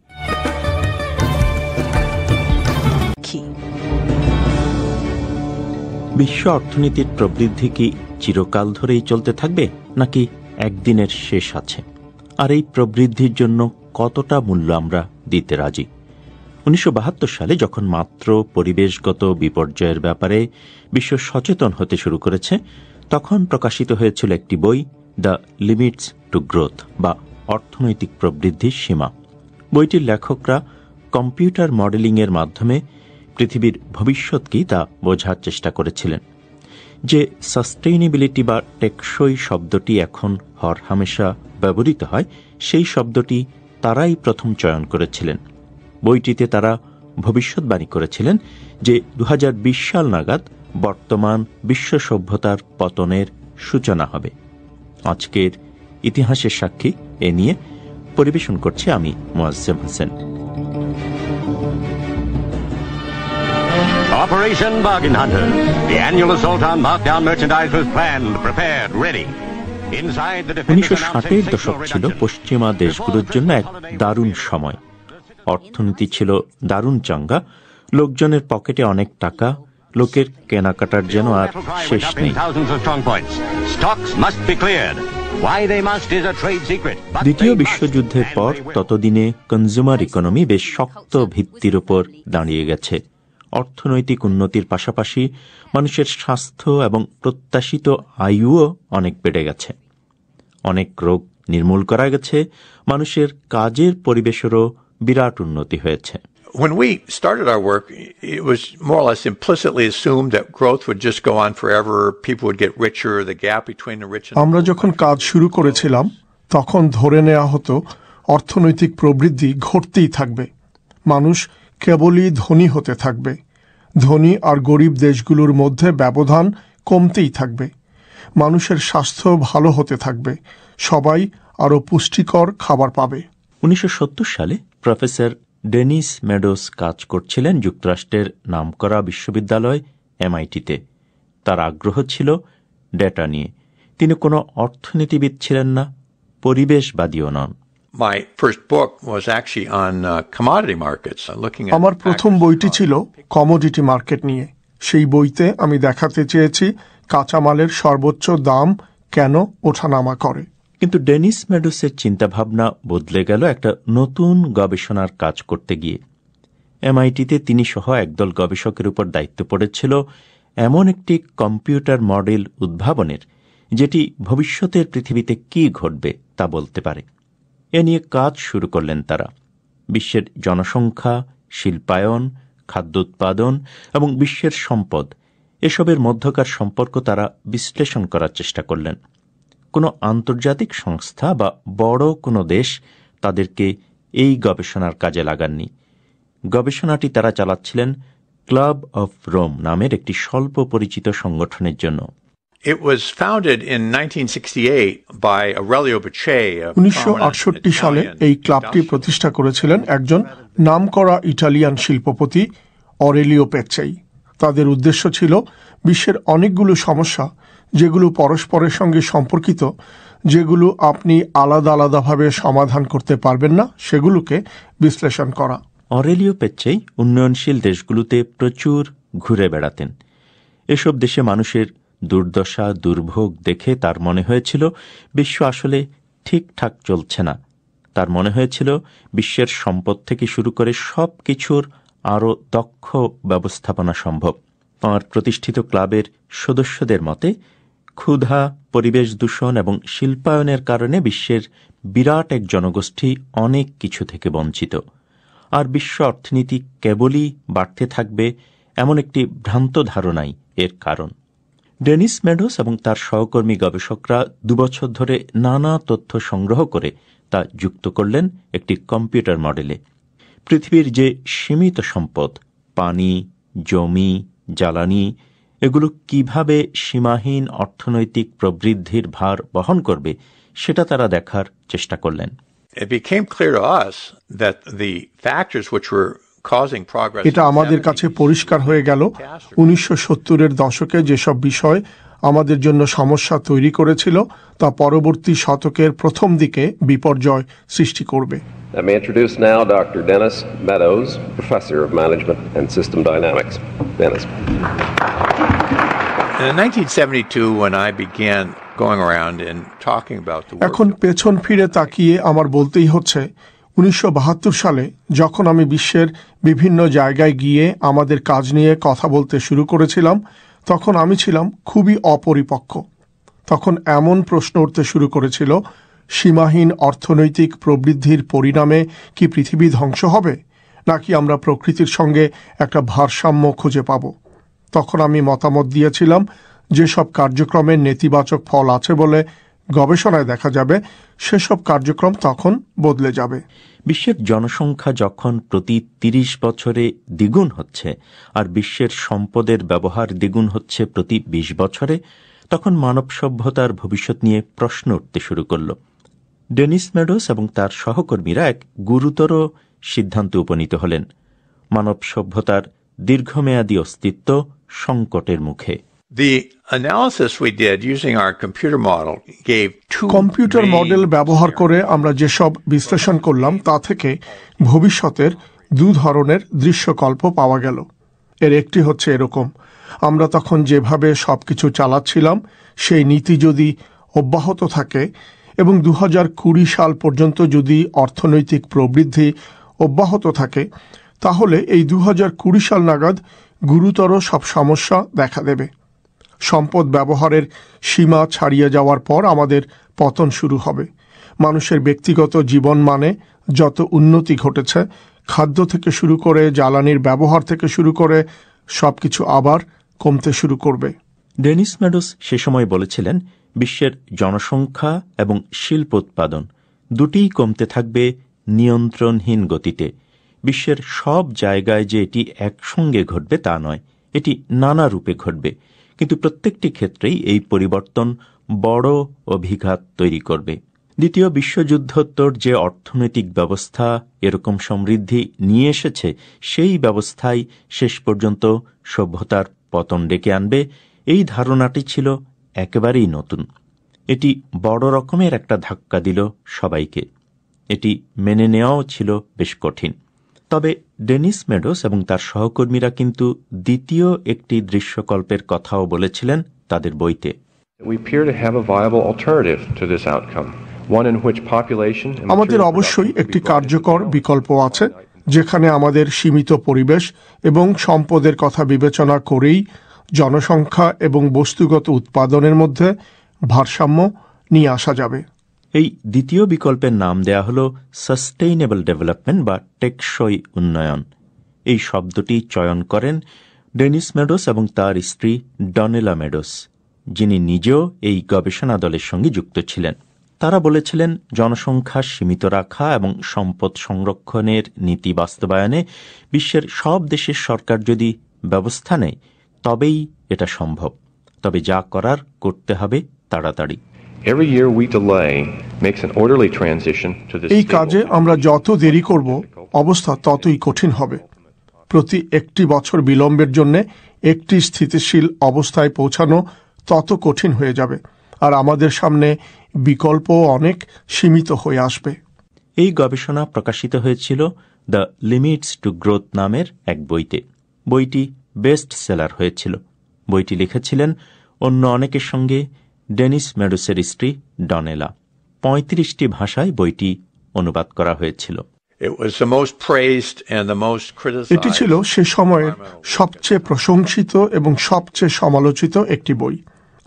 বিশ্ব অর্থনীতির প্রবৃদ্ধি কি চিরকাল ধরেই চলতে থাকবে নাকি একদিনের শেষ আছে আর এই প্রবৃদ্ধির জন্য কতটা মূল্য আমরা দিতে রাজি উনিশশো সালে যখন মাত্র পরিবেশগত বিপর্যয়ের ব্যাপারে বিশ্ব সচেতন হতে শুরু করেছে তখন প্রকাশিত হয়েছিল একটি বই দ্য লিমিটস টু গ্রোথ বা অর্থনৈতিক প্রবৃদ্ধির সীমা বইটির লেখকরা কম্পিউটার মডেলিংয়ের মাধ্যমে পৃথিবীর ভবিষ্যৎ কি তা বোঝার চেষ্টা করেছিলেন যে সাস্টেইনেবিলিটি বা টেকসই শব্দটি এখন হরহামেশা ব্যবহৃত হয় সেই শব্দটি তারাই প্রথম চয়ন করেছিলেন বইটিতে তারা ভবিষ্যৎবাণী করেছিলেন যে দু সাল নাগাদ বর্তমান বিশ্ব সভ্যতার পতনের সূচনা হবে আজকের ইতিহাসের সাক্ষী এ নিয়ে পরিবেশন করছি আমি Moazzem Hossain Operation Bargain Hunter. The annual assault on markdown merchandise was planned, prepared, ready. উনিশশো ষাটের দশক ছিল পশ্চিমা দেশগুলোর জন্য এক দারুণ সময় অর্থনীতি ছিল দারুণ চাঙ্গা লোকজনের পকেটে অনেক টাকা লোকের কেনাকাটার যেন আর শেষ নেই দ্বিতীয় বিশ্বযুদ্ধের পর ততদিনে কনজুমার ইকোনমি বেশ শক্ত ভিত্তির উপর দাঁড়িয়ে গেছে অর্থনৈতিক উন্নতির পাশাপাশি মানুষের স্বাস্থ্য এবং প্রত্যাশিত আয়ুও অনেক বেড়ে গেছে অনেক রোগ নির্মূল করা গেছে মানুষের কাজের পরিবেশেরও বিরাট উন্নতি হয়েছে when we started our work, it was more or less implicitly assumed that growth would just go on forever, people would get richer, the gap between the rich and আমরা যখন কাজ শুরু করেছিলাম তখন ধরে নেওয়া হতো অর্থনৈতিক প্রবৃদ্ধি ঘটতেই থাকবে মানুষ কেবলই ধনী হতে থাকবে ধনী আর গরিব দেশগুলোর মধ্যে ব্যবধান কমতেই থাকবে মানুষের স্বাস্থ্য ভালো হতে থাকবে সবাই আরও পুষ্টিকর খাবার পাবে উনিশশো সালে প্রফেসর ডেনিস মেডোস কাজ করছিলেন যুক্তরাষ্ট্রের নামকরা বিশ্ববিদ্যালয় এমআইটিতে তার আগ্রহ ছিল ডেটা নিয়ে তিনি কোনো অর্থনীতিবিদ ছিলেন না পরিবেশবাদীও নন uh, uh, আমার প্রথম বইটি ছিল কমোডিটি মার্কেট নিয়ে সেই বইতে আমি দেখাতে চেয়েছি কাঁচামালের সর্বোচ্চ দাম কেন ওঠানামা করে কিন্তু ডেনিস ম্যাডোসের চিন্তাভাবনা বদলে গেল একটা নতুন গবেষণার কাজ করতে গিয়ে এমআইটিতে তিনি সহ একদল গবেষকের উপর দায়িত্ব পড়েছিল এমন একটি কম্পিউটার মডেল উদ্ভাবনের যেটি ভবিষ্যতের পৃথিবীতে কি ঘটবে তা বলতে পারে এ নিয়ে কাজ শুরু করলেন তারা বিশ্বের জনসংখ্যা শিল্পায়ন খাদ্য উৎপাদন এবং বিশ্বের সম্পদ এসবের মধ্যকার সম্পর্ক তারা বিশ্লেষণ করার চেষ্টা করলেন কোনো আন্তর্জাতিক সংস্থা বা বড় কোনো দেশ তাদেরকে এই গবেষণার কাজে লাগাননি গবেষণাটি তারা চালাচ্ছিলেন ক্লাব অফ রোম নামের একটি স্বল্প পরিচিত সংগঠনের জন্য উনিশশো সালে এই ক্লাবটি প্রতিষ্ঠা করেছিলেন একজন নামকরা ইটালিয়ান শিল্পপতি অরেলিও পেচ্চেই তাদের উদ্দেশ্য ছিল বিশ্বের অনেকগুলো সমস্যা যেগুলো পরস্পরের সঙ্গে সম্পর্কিত যেগুলো আপনি আলাদা আলাদাভাবে সমাধান করতে পারবেন না সেগুলোকে বিশ্লেষণ করা অরেলিও পেচ্ছেই উন্নয়নশীল দেশগুলোতে প্রচুর ঘুরে বেড়াতেন এসব দেশে মানুষের দুর্দশা দুর্ভোগ দেখে তার মনে হয়েছিল বিশ্ব আসলে ঠিকঠাক চলছে না তার মনে হয়েছিল বিশ্বের সম্পদ থেকে শুরু করে সব কিছুর আরও দক্ষ ব্যবস্থাপনা সম্ভব তাঁর প্রতিষ্ঠিত ক্লাবের সদস্যদের মতে ক্ষুধা পরিবেশ দূষণ এবং শিল্পায়নের কারণে বিশ্বের বিরাট এক জনগোষ্ঠী অনেক কিছু থেকে বঞ্চিত আর বিশ্ব অর্থনীতি কেবলই বাড়তে থাকবে এমন একটি ভ্রান্ত ধারণাই এর কারণ ডেনিস মেডোস এবং তার সহকর্মী গবেষকরা দুবছর ধরে নানা তথ্য সংগ্রহ করে তা যুক্ত করলেন একটি কম্পিউটার মডেলে পৃথিবীর যে সীমিত সম্পদ পানি জমি জ্বালানি এগুলো কিভাবে সীমাহীন অর্থনৈতিক প্রবৃদ্ধির ভার বহন করবে সেটা তারা দেখার চেষ্টা করলেন এটা আমাদের কাছে পরিষ্কার হয়ে গেল উনিশশো সত্তরের দশকে যেসব বিষয় আমাদের জন্য সমস্যা তৈরি করেছিল তা পরবর্তী শতকের প্রথম দিকে বিপর্যয় সৃষ্টি করবে Let me introduce now Dr. Dennis Meadows, Professor of Management and System Dynamics. Dennis. In 1972, when I began going around and talking about the এখন পেছন ফিরে তাকিয়ে আমার বলতেই হচ্ছে উনিশশো সালে যখন আমি বিশ্বের বিভিন্ন জায়গায় গিয়ে আমাদের কাজ নিয়ে কথা বলতে শুরু করেছিলাম তখন আমি ছিলাম খুবই অপরিপক্ক তখন এমন প্রশ্ন উঠতে শুরু করেছিল সীমাহীন অর্থনৈতিক প্রবৃদ্ধির পরিণামে কি পৃথিবী ধ্বংস হবে নাকি আমরা প্রকৃতির সঙ্গে একটা ভারসাম্য খুঁজে পাব তখন আমি মতামত দিয়েছিলাম যেসব কার্যক্রমের নেতিবাচক ফল আছে বলে গবেষণায় দেখা যাবে সেসব কার্যক্রম তখন বদলে যাবে বিশ্বের জনসংখ্যা যখন প্রতি ৩০ বছরে দ্বিগুণ হচ্ছে আর বিশ্বের সম্পদের ব্যবহার দ্বিগুণ হচ্ছে প্রতি ২০ বছরে তখন মানব সভ্যতার ভবিষ্যৎ নিয়ে প্রশ্ন উঠতে শুরু করল ডেনিস মেডোস এবং তার সহকর্মীরা এক গুরুতর সিদ্ধান্তে উপনীত হলেন মানব সভ্যতার দীর্ঘমেয়াদী অস্তিত্ব সংকটের মুখে কম্পিউটার মডেল ব্যবহার করে আমরা যেসব বিশ্লেষণ করলাম তা থেকে ভবিষ্যতের দু ধরনের দৃশ্যকল্প পাওয়া গেল এর একটি হচ্ছে এরকম আমরা তখন যেভাবে সব কিছু চালাচ্ছিলাম সেই নীতি যদি অব্যাহত থাকে এবং দু কুড়ি সাল পর্যন্ত যদি অর্থনৈতিক প্রবৃদ্ধি অব্যাহত থাকে তাহলে এই দু কুড়ি সাল নাগাদ গুরুতর সব সমস্যা দেখা দেবে সম্পদ ব্যবহারের সীমা ছাড়িয়ে যাওয়ার পর আমাদের পতন শুরু হবে মানুষের ব্যক্তিগত জীবন মানে যত উন্নতি ঘটেছে খাদ্য থেকে শুরু করে জ্বালানির ব্যবহার থেকে শুরু করে সব কিছু আবার কমতে শুরু করবে ডেনিস ম্যাডোস সে সময় বলেছিলেন বিশ্বের জনসংখ্যা এবং শিল্প উৎপাদন দুটিই কমতে থাকবে নিয়ন্ত্রণহীন গতিতে বিশ্বের সব জায়গায় যে এটি একসঙ্গে ঘটবে তা নয় এটি নানা রূপে ঘটবে কিন্তু প্রত্যেকটি ক্ষেত্রেই এই পরিবর্তন বড় অভিঘাত তৈরি করবে দ্বিতীয় বিশ্বযুদ্ধোত্তর যে অর্থনৈতিক ব্যবস্থা এরকম সমৃদ্ধি নিয়ে এসেছে সেই ব্যবস্থাই শেষ পর্যন্ত সভ্যতার পতন ডেকে আনবে এই ধারণাটি ছিল একেবারেই নতুন এটি বড় রকমের একটা ধাক্কা দিল সবাইকে এটি মেনে নেওয়াও ছিল বেশ কঠিন তবে ডেনিস মেডোস এবং তার সহকর্মীরা কিন্তু দ্বিতীয় একটি দৃশ্যকল্পের কথাও বলেছিলেন তাদের বইতে আমাদের অবশ্যই একটি কার্যকর বিকল্প আছে যেখানে আমাদের সীমিত পরিবেশ এবং সম্পদের কথা বিবেচনা করেই জনসংখ্যা এবং বস্তুগত উৎপাদনের মধ্যে ভারসাম্য নিয়ে আসা যাবে এই দ্বিতীয় বিকল্পের নাম দেয়া হল সাস্টেইনেবল ডেভেলপমেন্ট বা টেকসই উন্নয়ন এই শব্দটি চয়ন করেন ডেনিস মেডোস এবং তার স্ত্রী ডনেলা মেডোস যিনি নিজেও এই গবেষণা দলের সঙ্গে যুক্ত ছিলেন তারা বলেছিলেন জনসংখ্যা সীমিত রাখা এবং সম্পদ সংরক্ষণের নীতি বাস্তবায়নে বিশ্বের সব দেশের সরকার যদি ব্যবস্থা নেয় তবেই এটা সম্ভব তবে যা করার করতে হবে তাড়াতাড়ি এই কাজে আমরা যত দেরি করব অবস্থা ততই কঠিন হবে প্রতি একটি বছর বিলম্বের জন্য একটি স্থিতিশীল অবস্থায় পৌঁছানো তত কঠিন হয়ে যাবে আর আমাদের সামনে বিকল্প অনেক সীমিত হয়ে আসবে এই গবেষণা প্রকাশিত হয়েছিল দ্য লিমিটস টু গ্রোথ নামের এক বইতে বইটি বেস্ট সেলার হয়েছিল বইটি লিখেছিলেন অন্য অনেকের সঙ্গে ডেনিস মেডোসের স্ত্রী ডনেলা পঁয়ত্রিশটি ভাষায় বইটি অনুবাদ করা হয়েছিল এটি ছিল সে সময়ের সবচেয়ে প্রশংসিত এবং সবচেয়ে সমালোচিত একটি বই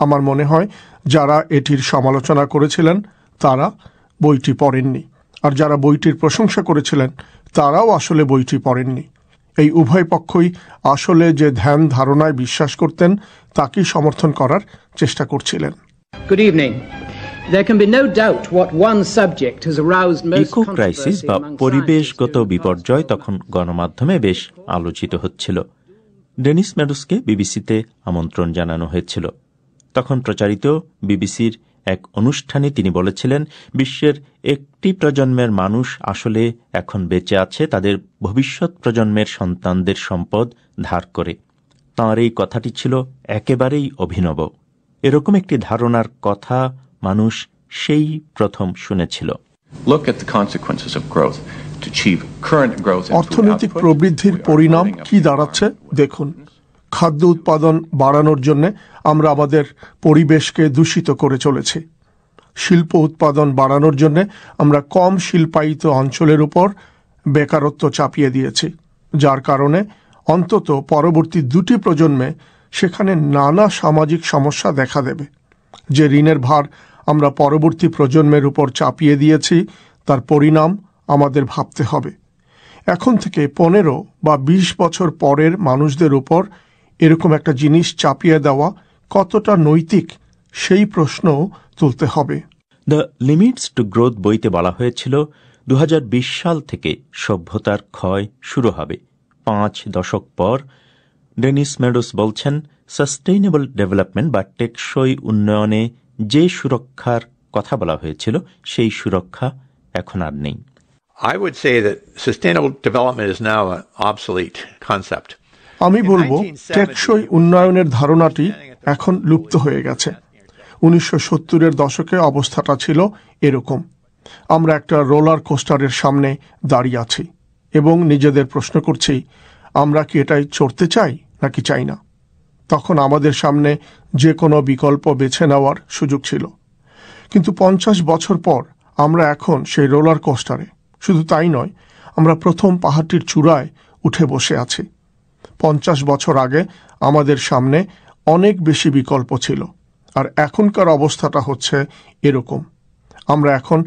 আমার মনে হয় যারা এটির সমালোচনা করেছিলেন তারা বইটি পড়েননি আর যারা বইটির প্রশংসা করেছিলেন তারাও আসলে বইটি পড়েননি এই উভয় পক্ষই আসলে যে ধ্যান ধারণায় বিশ্বাস করতেন তাকেই সমর্থন করার চেষ্টা করছিলেন Good evening. ক্রাইসিস বা পরিবেশগত বিপর্যয় তখন গণমাধ্যমে বেশ আলোচিত হচ্ছিল ডেনিস ম্যাডুসকে বিবিসিতে আমন্ত্রণ জানানো হয়েছিল তখন প্রচারিত বিবিসির এক অনুষ্ঠানে তিনি বলেছিলেন বিশ্বের একটি প্রজন্মের মানুষ আসলে এখন বেঁচে আছে তাদের ভবিষ্যৎ প্রজন্মের সন্তানদের সম্পদ ধার করে তাঁর এই কথাটি ছিল একেবারেই অভিনব এরকম একটি ধারণার কথা মানুষ সেই প্রথম শুনেছিল অর্থনৈতিক প্রবৃদ্ধির পরিণাম কি দাঁড়াচ্ছে দেখুন খাদ্য উৎপাদন বাড়ানোর জন্য আমরা আমাদের পরিবেশকে দূষিত করে চলেছি শিল্প উৎপাদন বাড়ানোর জন্য আমরা কম শিল্পায়িত অঞ্চলের উপর বেকারত্ব চাপিয়ে দিয়েছি যার কারণে অন্তত পরবর্তী দুটি প্রজন্মে সেখানে নানা সামাজিক সমস্যা দেখা দেবে যে ঋণের ভার আমরা পরবর্তী প্রজন্মের উপর চাপিয়ে দিয়েছি তার পরিণাম আমাদের ভাবতে হবে এখন থেকে পনেরো বা ২০ বছর পরের মানুষদের উপর এরকম একটা জিনিস চাপিয়ে দেওয়া কতটা নৈতিক সেই প্রশ্ন তুলতে হবে দ্য লিমিটস টু গ্রোথ বইতে বলা হয়েছিল দু সাল থেকে সভ্যতার ক্ষয় শুরু হবে পাঁচ দশক পর ডেনিস মেডোস বলছেন সাস্টেইনেবল ডেভেলপমেন্ট বা টেকসই উন্নয়নে যে সুরক্ষার কথা বলা হয়েছিল সেই সুরক্ষা এখন আর নেই I would say that sustainable development is now an obsolete concept. আমি বলবো টেকসই উন্নয়নের ধারণাটি এখন লুপ্ত হয়ে গেছে উনিশশো সত্তরের দশকে অবস্থাটা ছিল এরকম আমরা একটা রোলার কোস্টারের সামনে দাঁড়িয়ে আছি এবং নিজেদের প্রশ্ন করছি আমরা কি এটাই চড়তে চাই নাকি চাই না তখন আমাদের সামনে যে কোনো বিকল্প বেছে নেওয়ার সুযোগ ছিল কিন্তু পঞ্চাশ বছর পর আমরা এখন সেই রোলার কোস্টারে শুধু তাই নয় আমরা প্রথম পাহাড়টির চূড়ায় উঠে বসে আছি পঞ্চাশ বছর আগে আমাদের সামনে অনেক বেশি বিকল্প ছিল আর এখনকার অবস্থাটা হচ্ছে এরকম আমরা এখন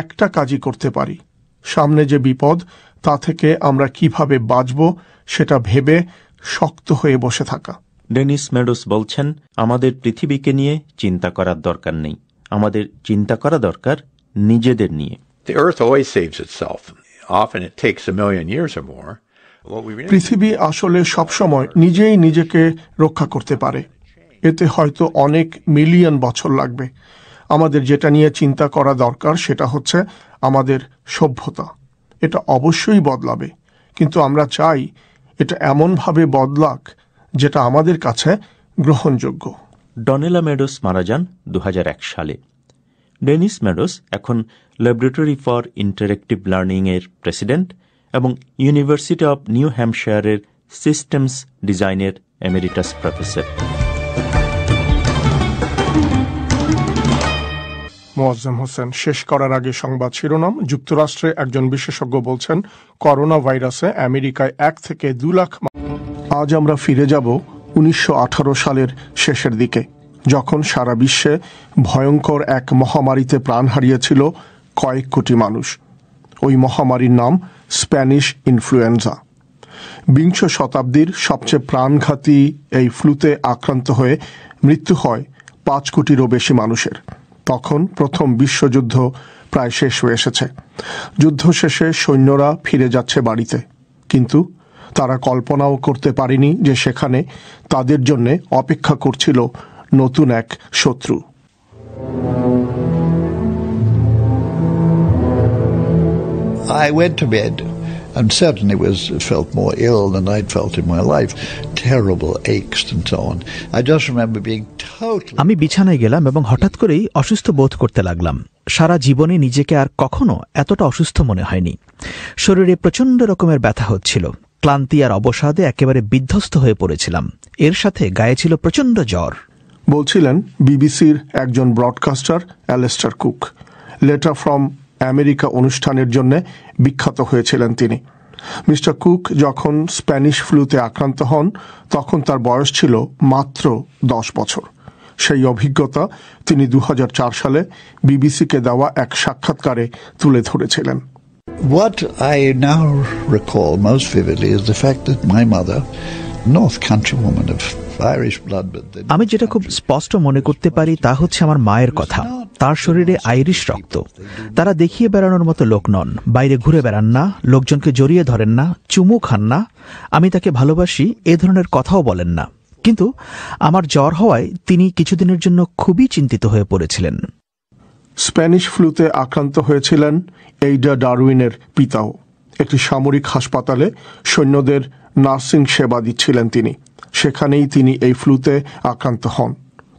একটা কাজই করতে পারি সামনে যে বিপদ তা থেকে আমরা কিভাবে বাঁচব সেটা ভেবে শক্ত হয়ে বসে থাকা ডেনিস মেডোস বলছেন আমাদের পৃথিবীকে নিয়ে চিন্তা করার দরকার নেই আমাদের চিন্তা করা দরকার নিজেদের নিয়ে পৃথিবী আসলে সবসময় নিজেই নিজেকে রক্ষা করতে পারে এতে হয়তো অনেক মিলিয়ন বছর লাগবে আমাদের যেটা নিয়ে চিন্তা করা দরকার সেটা হচ্ছে আমাদের সভ্যতা এটা অবশ্যই বদলাবে কিন্তু আমরা চাই এটা এমনভাবে বদলাক যেটা আমাদের কাছে গ্রহণযোগ্য ডনেলা মেডোস মারা যান দু সালে ডেনিস মেডোস এখন ল্যাবরেটরি ফর ইন্টারেক্টিভ লার্নিংয়ের প্রেসিডেন্ট এবং ইউনিভার্সিটি অব নিউ হ্যাম্পশায়ারের সিস্টেমস ডিজাইনের এমেরিটাস প্রফেসর মোয়াজ্জেম হোসেন শেষ করার আগে সংবাদ শিরোনাম যুক্তরাষ্ট্রে একজন বিশেষজ্ঞ বলছেন করোনা ভাইরাসে আমেরিকায় এক থেকে দু লাখ আজ আমরা ফিরে যাব উনিশশো সালের শেষের দিকে যখন সারা বিশ্বে ভয়ঙ্কর এক মহামারীতে প্রাণ হারিয়েছিল কয়েক কোটি মানুষ ওই মহামারীর নাম স্প্যানিশ ইনফ্লুয়েঞ্জা বিংশ শতাব্দীর সবচেয়ে প্রাণঘাতী এই ফ্লুতে আক্রান্ত হয়ে মৃত্যু হয় পাঁচ কোটিরও বেশি মানুষের তখন প্রথম বিশ্বযুদ্ধ প্রায় শেষ হয়ে এসেছে যুদ্ধ শেষে সৈন্যরা ফিরে যাচ্ছে বাড়িতে কিন্তু তারা কল্পনাও করতে পারেনি যে সেখানে তাদের জন্যে অপেক্ষা করছিল নতুন এক শত্রু I went to bed and certainly was felt more ill than I'd felt in my life, terrible aches and so on. I just remember being totally. আমি বিছানায় গেলাম এবং হঠাৎ করেই অসুস্থ বোধ করতে লাগলাম সারা জীবনে নিজেকে আর কখনো এতটা অসুস্থ মনে হয়নি শরীরে প্রচণ্ড রকমের ব্যথা হচ্ছিল ক্লান্তি আর অবসাদে একেবারে বিধ্বস্ত হয়ে পড়েছিলাম এর সাথে গায়ে ছিল প্রচণ্ড জ্বর বলছিলেন বিবিসির একজন broadcaster Alistair Cooke letter from America অনুষ্ঠানের জন্য বিখ্যাত হয়েছিলেন তিনি মিস্টার কুক যখন স্প্যানিশ ফ্লুতে আক্রান্ত হন তখন তার বয়স ছিল মাত্র দশ বছর সেই অভিজ্ঞতা তিনি দু সালে বিবিসিকে দেওয়া এক সাক্ষাৎকারে তুলে ধরেছিলেন What I now recall most vividly is the fact that my mother, North woman of আমি যেটা খুব স্পষ্ট মনে করতে পারি তা হচ্ছে আমার মায়ের কথা তার শরীরে আইরিশ রক্ত তারা দেখিয়ে বেড়ানোর মতো লোক নন বাইরে ঘুরে বেড়ান না লোকজনকে জড়িয়ে ধরেন না চুমু খান না আমি তাকে ভালোবাসি এ ধরনের কথাও বলেন না কিন্তু আমার জ্বর হওয়ায় তিনি কিছুদিনের জন্য খুবই চিন্তিত হয়ে পড়েছিলেন স্প্যানিশ ফ্লুতে আক্রান্ত হয়েছিলেন এইডা ডারউইনের পিতাও একটি সামরিক হাসপাতালে সৈন্যদের নার্সিং সেবা দিচ্ছিলেন তিনি সেখানেই তিনি এই ফ্লুতে আক্রান্ত হন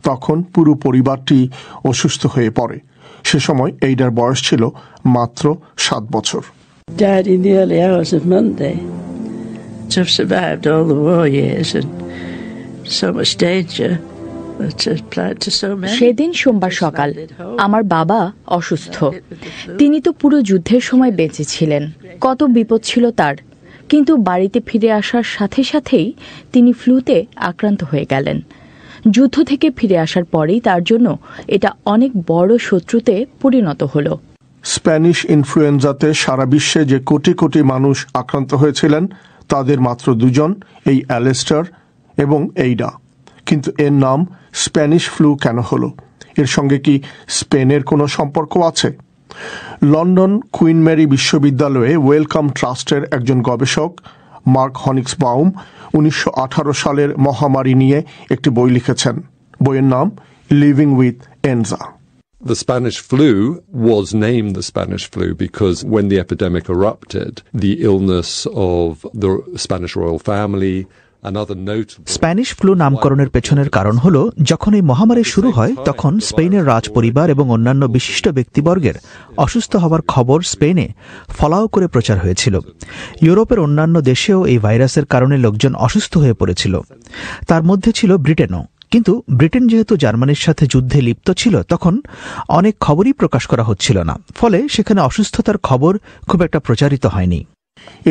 তখন পুরো পরিবারটি অসুস্থ হয়ে পড়ে সে সময় এইডার বয়স ছিল মাত্র সাত বছর সেদিন সোমবার সকাল আমার বাবা অসুস্থ তিনি তো পুরো যুদ্ধের সময় বেঁচে ছিলেন কত বিপদ ছিল তার কিন্তু বাড়িতে ফিরে আসার সাথে সাথেই তিনি ফ্লুতে আক্রান্ত হয়ে গেলেন যুদ্ধ থেকে ফিরে আসার পরেই তার জন্য এটা অনেক বড় শত্রুতে পরিণত হলো স্প্যানিশ ইনফ্লুয়েঞ্জাতে সারা বিশ্বে যে কোটি কোটি মানুষ আক্রান্ত হয়েছিলেন তাদের মাত্র দুজন এই অ্যালেস্টার এবং এইডা কিন্তু এর নাম স্প্যানিশ ফ্লু কেন হলো এর সঙ্গে কি স্পেনের কোনো সম্পর্ক আছে লন্ডন কুইন মেরি বিশ্ববিদ্যালয়ে ওয়েলকাম ট্রাস্টের একজন গবেষক মার্ক হনিক্স বাউম উনিশশো সালের মহামারী নিয়ে একটি বই লিখেছেন বইয়ের নাম living with Enza The Spanish flu was named the Spanish flu because when the epidemic erupted, the illness of the Spanish royal family Spanish flu নামকরণের পেছনের কারণ হল যখন এই মহামারী শুরু হয় তখন স্পেনের রাজ পরিবার এবং অন্যান্য বিশিষ্ট ব্যক্তিবর্গের অসুস্থ হওয়ার খবর স্পেনে ফলাও করে প্রচার হয়েছিল ইউরোপের অন্যান্য দেশেও এই ভাইরাসের কারণে লোকজন অসুস্থ হয়ে পড়েছিল তার মধ্যে ছিল ব্রিটেনও কিন্তু ব্রিটেন যেহেতু জার্মানির সাথে যুদ্ধে লিপ্ত ছিল তখন অনেক খবরই প্রকাশ করা হচ্ছিল না ফলে সেখানে অসুস্থতার খবর খুব একটা প্রচারিত হয়নি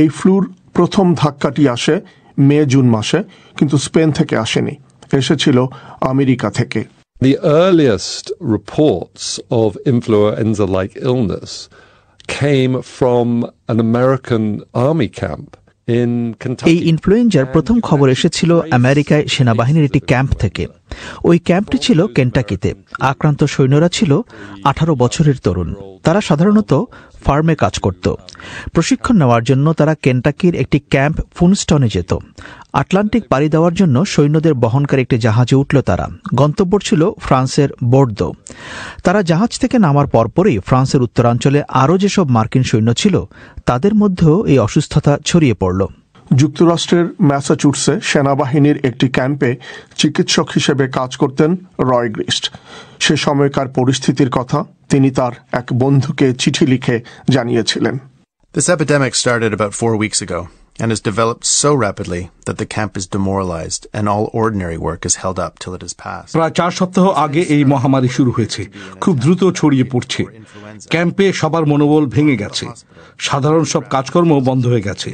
এই ফ্লুর প্রথম ধাক্কাটি আসে মে জুন মাসে কিন্তু স্পেন থেকে আসেনি এসেছিল আমেরিকা থেকে The earliest reports of influenza like illness came from an American army camp এই ইনফ্লুয়েঞ্জার প্রথম খবর এসেছিল আমেরিকায় সেনাবাহিনীর একটি ক্যাম্প থেকে ওই ক্যাম্পটি ছিল কেন্টাকিতে আক্রান্ত সৈন্যরা ছিল আঠারো বছরের তরুণ তারা সাধারণত ফার্মে কাজ করত প্রশিক্ষণ নেওয়ার জন্য তারা কেন্টাকির একটি ক্যাম্প ফুনস্টনে যেত আটলান্টিক পাড়ি দেওয়ার জন্য সৈন্যদের বহনকারী একটি জাহাজে উঠল তারা গন্তব্য ছিল ফ্রান্সের বোর্দো তারা জাহাজ থেকে নামার পরপরই ফ্রান্সের উত্তরাঞ্চলে আরও যেসব মার্কিন সৈন্য ছিল তাদের মধ্যেও এই অসুস্থতা ছড়িয়ে পড়ল যুক্তরাষ্ট্রের ম্যাসাচুটসে সেনাবাহিনীর একটি ক্যাম্পে চিকিৎসক হিসেবে কাজ করতেন রয় গ্রিস্ট সে সময়কার পরিস্থিতির কথা তিনি তার এক বন্ধুকে চিঠি লিখে জানিয়েছিলেন This epidemic started about four weeks ago. and has developed so rapidly that the camp is demoralized and all ordinary work is held up till it is passed. প্রায় চার সপ্তাহ আগে এই মহামারী শুরু হয়েছে খুব দ্রুত ছড়িয়ে পড়ছে ক্যাম্পে সবার মনোবল ভেঙে গেছে সাধারণ সব কাজকর্ম বন্ধ হয়ে গেছে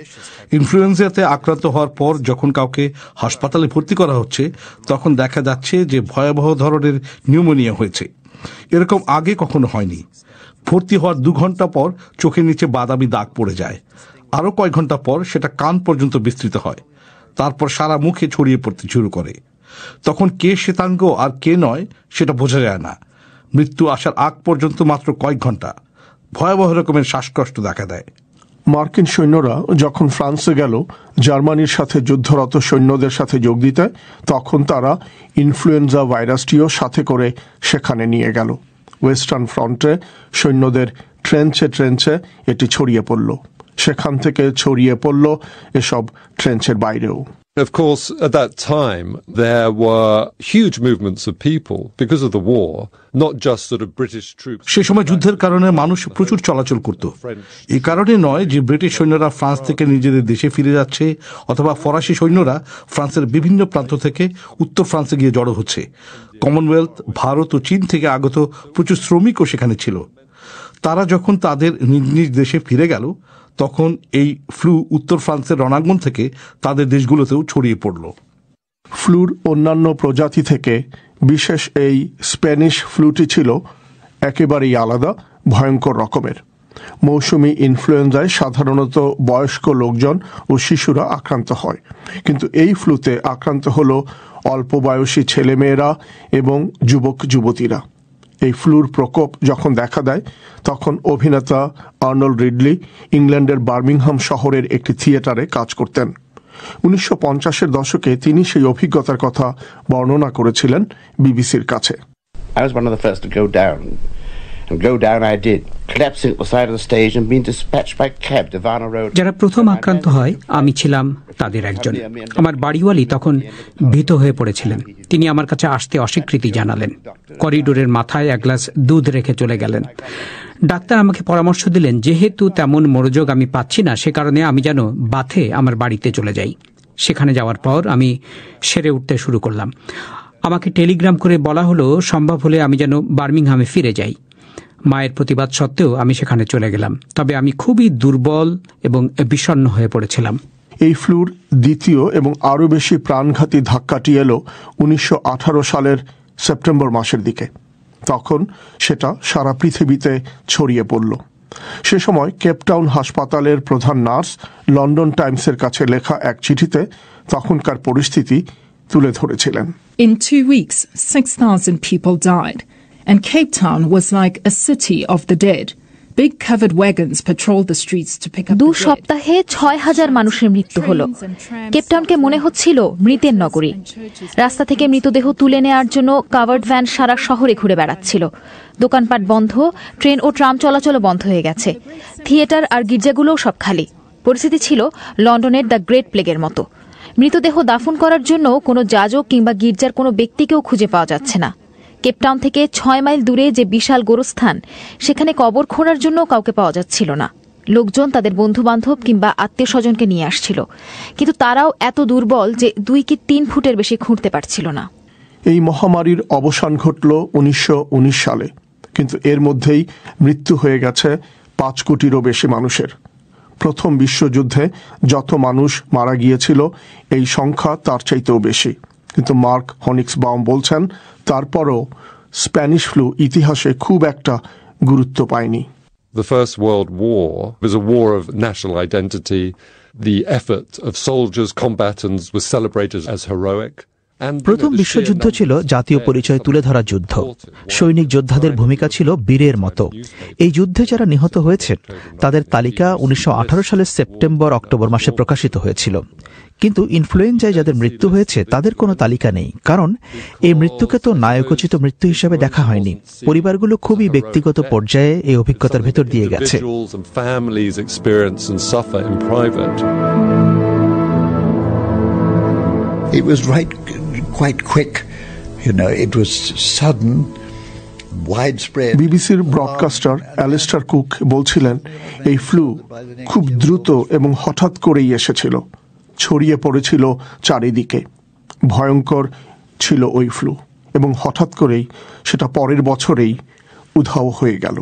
ইনফ্লুয়েঞ্জাতে আক্রান্ত হওয়ার পর যখন কাউকে হাসপাতালে ভর্তি করা হচ্ছে তখন দেখা যাচ্ছে যে ভয়াবহ ধরনের নিউমোনিয়া হয়েছে এরকম আগে কখনো হয়নি ভর্তি হওয়ার দু ঘন্টা পর চোখের নিচে বাদামি দাগ পড়ে যায় আরও কয়েক ঘন্টা পর সেটা কান পর্যন্ত বিস্তৃত হয় তারপর সারা মুখে ছড়িয়ে পড়তে শুরু করে তখন কে শ্বেতাঙ্গ আর কে নয় সেটা বোঝা যায় না মৃত্যু আসার আগ পর্যন্ত মাত্র কয়েক ঘন্টা ভয়াবহ রকমের শ্বাসকষ্ট দেখা দেয় মার্কিন সৈন্যরা যখন ফ্রান্সে গেল জার্মানির সাথে যুদ্ধরত সৈন্যদের সাথে যোগ দিতে তখন তারা ইনফ্লুয়েঞ্জা ভাইরাসটিও সাথে করে সেখানে নিয়ে গেল ওয়েস্টার্ন ফ্রন্টে সৈন্যদের ট্রেঞ্চে ট্রেঞ্চে এটি ছড়িয়ে পড়ল সেখান থেকে ছড়িয়ে পড়ল এসব ট্রেঞ্চের বাইরেও Of course, at that time, there were huge movements of people because of the war, not just sort of British troops. সে সময় যুদ্ধের কারণে মানুষ প্রচুর চলাচল করত এই কারণে নয় যে ব্রিটিশ সৈন্যরা ফ্রান্স থেকে নিজেদের দেশে ফিরে যাচ্ছে অথবা ফরাসি সৈন্যরা ফ্রান্সের বিভিন্ন প্রান্ত থেকে উত্তর ফ্রান্সে গিয়ে জড়ো হচ্ছে কমনওয়েলথ ভারত ও চীন থেকে আগত প্রচুর শ্রমিকও সেখানে ছিল তারা যখন তাদের নিজ নিজ দেশে ফিরে গেল তখন এই ফ্লু উত্তর ফ্রান্সের রণাঙ্গন থেকে তাদের দেশগুলোতেও ছড়িয়ে পড়ল ফ্লুর অন্যান্য প্রজাতি থেকে বিশেষ এই স্প্যানিশ ফ্লুটি ছিল একেবারেই আলাদা ভয়ঙ্কর রকমের মৌসুমি ইনফ্লুয়েঞ্জায় সাধারণত বয়স্ক লোকজন ও শিশুরা আক্রান্ত হয় কিন্তু এই ফ্লুতে আক্রান্ত হল অল্প বয়সী ছেলেমেয়েরা এবং যুবক যুবতীরা এই ফ্লুর প্রকোপ যখন দেখা দেয় তখন অভিনেতা আর্নল্ড রিডলি ইংল্যান্ডের বার্মিংহাম শহরের একটি থিয়েটারে কাজ করতেন উনিশশো পঞ্চাশের দশকে তিনি সেই অভিজ্ঞতার কথা বর্ণনা করেছিলেন বিবিসির কাছে I was one of the first to go down go down I did, collapsing at the side of the stage and being dispatched by cab to Varna Road. যারা প্রথম আক্রান্ত হয় আমি ছিলাম তাদের একজন আমার বাড়িওয়ালি তখন ভীত হয়ে পড়েছিলেন তিনি আমার কাছে আসতে অস্বীকৃতি জানালেন করিডোরের মাথায় এক গ্লাস দুধ রেখে চলে গেলেন ডাক্তার আমাকে পরামর্শ দিলেন যেহেতু তেমন মনোযোগ আমি পাচ্ছি না সে কারণে আমি যেন বাথে আমার বাড়িতে চলে যাই সেখানে যাওয়ার পর আমি সেরে উঠতে শুরু করলাম আমাকে টেলিগ্রাম করে বলা হলো সম্ভব হলে আমি যেন বার্মিংহামে ফিরে যাই মায়ের প্রতিবাদ সত্ত্বেও আমি সেখানে চলে গেলাম তবে আমি খুবই দুর্বল এবং বিষণ্ন হয়ে পড়েছিলাম এই ফ্লুর দ্বিতীয় এবং আরও বেশি প্রাণঘাতী ধাক্কাটি এলো উনিশশো সালের সেপ্টেম্বর মাসের দিকে তখন সেটা সারা পৃথিবীতে ছড়িয়ে পড়ল সে সময় কেপটাউন হাসপাতালের প্রধান নার্স লন্ডন টাইমসের কাছে লেখা এক চিঠিতে তখনকার পরিস্থিতি তুলে ধরেছিলেন In weeks weeks, 6,000 people and Cape Town was like a city of the dead. দু সপ্তাহে ছয় হাজার মানুষের মৃত্যু হল কেপটাউনকে মনে হচ্ছিল মৃতের নগরী রাস্তা থেকে মৃতদেহ তুলে নেওয়ার জন্য কাভার্ড ভ্যান সারা শহরে ঘুরে বেড়াচ্ছিল দোকানপাট বন্ধ ট্রেন ও ট্রাম চলাচল বন্ধ হয়ে গেছে থিয়েটার আর গির্জাগুলোও সব খালি পরিস্থিতি ছিল লন্ডনের দ্য গ্রেট প্লেগের মতো মৃতদেহ দাফন করার জন্য কোনো যাজক কিংবা গির্জার কোনো ব্যক্তিকেও খুঁজে পাওয়া যাচ্ছে না কেপটাউন থেকে ছয় মাইল দূরে যে বিশাল গোরস্থান সেখানে কবর খোঁড়ার জন্য কাউকে পাওয়া যাচ্ছিল না লোকজন তাদের বন্ধুবান্ধব কিংবা আত্মীয় স্বজনকে নিয়ে আসছিল কিন্তু তারাও এত দুর্বল যে দুই কি তিন ফুটের বেশি খুঁড়তে পারছিল না এই মহামারীর অবসান ঘটল উনিশশো সালে কিন্তু এর মধ্যেই মৃত্যু হয়ে গেছে পাঁচ কোটিরও বেশি মানুষের প্রথম বিশ্বযুদ্ধে যত মানুষ মারা গিয়েছিল এই সংখ্যা তার চাইতেও বেশি কিন্তু মার্ক হনিক্স বাউম বলছেন তারপরও স্প্যানিশ ফ্লু ইতিহাসে খুব একটা গুরুত্ব পায়নি The First World War was a war of national identity. The effort of soldiers, combatants was celebrated as heroic. প্রথম বিশ্বযুদ্ধ ছিল জাতীয় পরিচয় তুলে ধরা যুদ্ধ সৈনিক যোদ্ধাদের ভূমিকা ছিল বীরের মতো এই যুদ্ধে যারা নিহত হয়েছেন তাদের তালিকা উনিশশো সালের সেপ্টেম্বর অক্টোবর মাসে প্রকাশিত হয়েছিল কিন্তু ইনফ্লুয়েঞ্জায় যাদের মৃত্যু হয়েছে তাদের কোনো তালিকা নেই কারণ এই মৃত্যুকে তো নায়কোচিত মৃত্যু হিসেবে দেখা হয়নি পরিবারগুলো খুবই ব্যক্তিগত পর্যায়ে এই অভিজ্ঞতার ভেতর দিয়ে গেছে বিবিসির ব্রডকাস্টার অ্যালিস্টার কুক বলছিলেন এই ফ্লু খুব দ্রুত এবং হঠাৎ করেই এসেছিল ছড়িয়ে পড়েছিল চারিদিকে ভয়ঙ্কর ছিল ওই ফ্লু এবং হঠাৎ করেই সেটা পরের বছরেই উধাও হয়ে গেল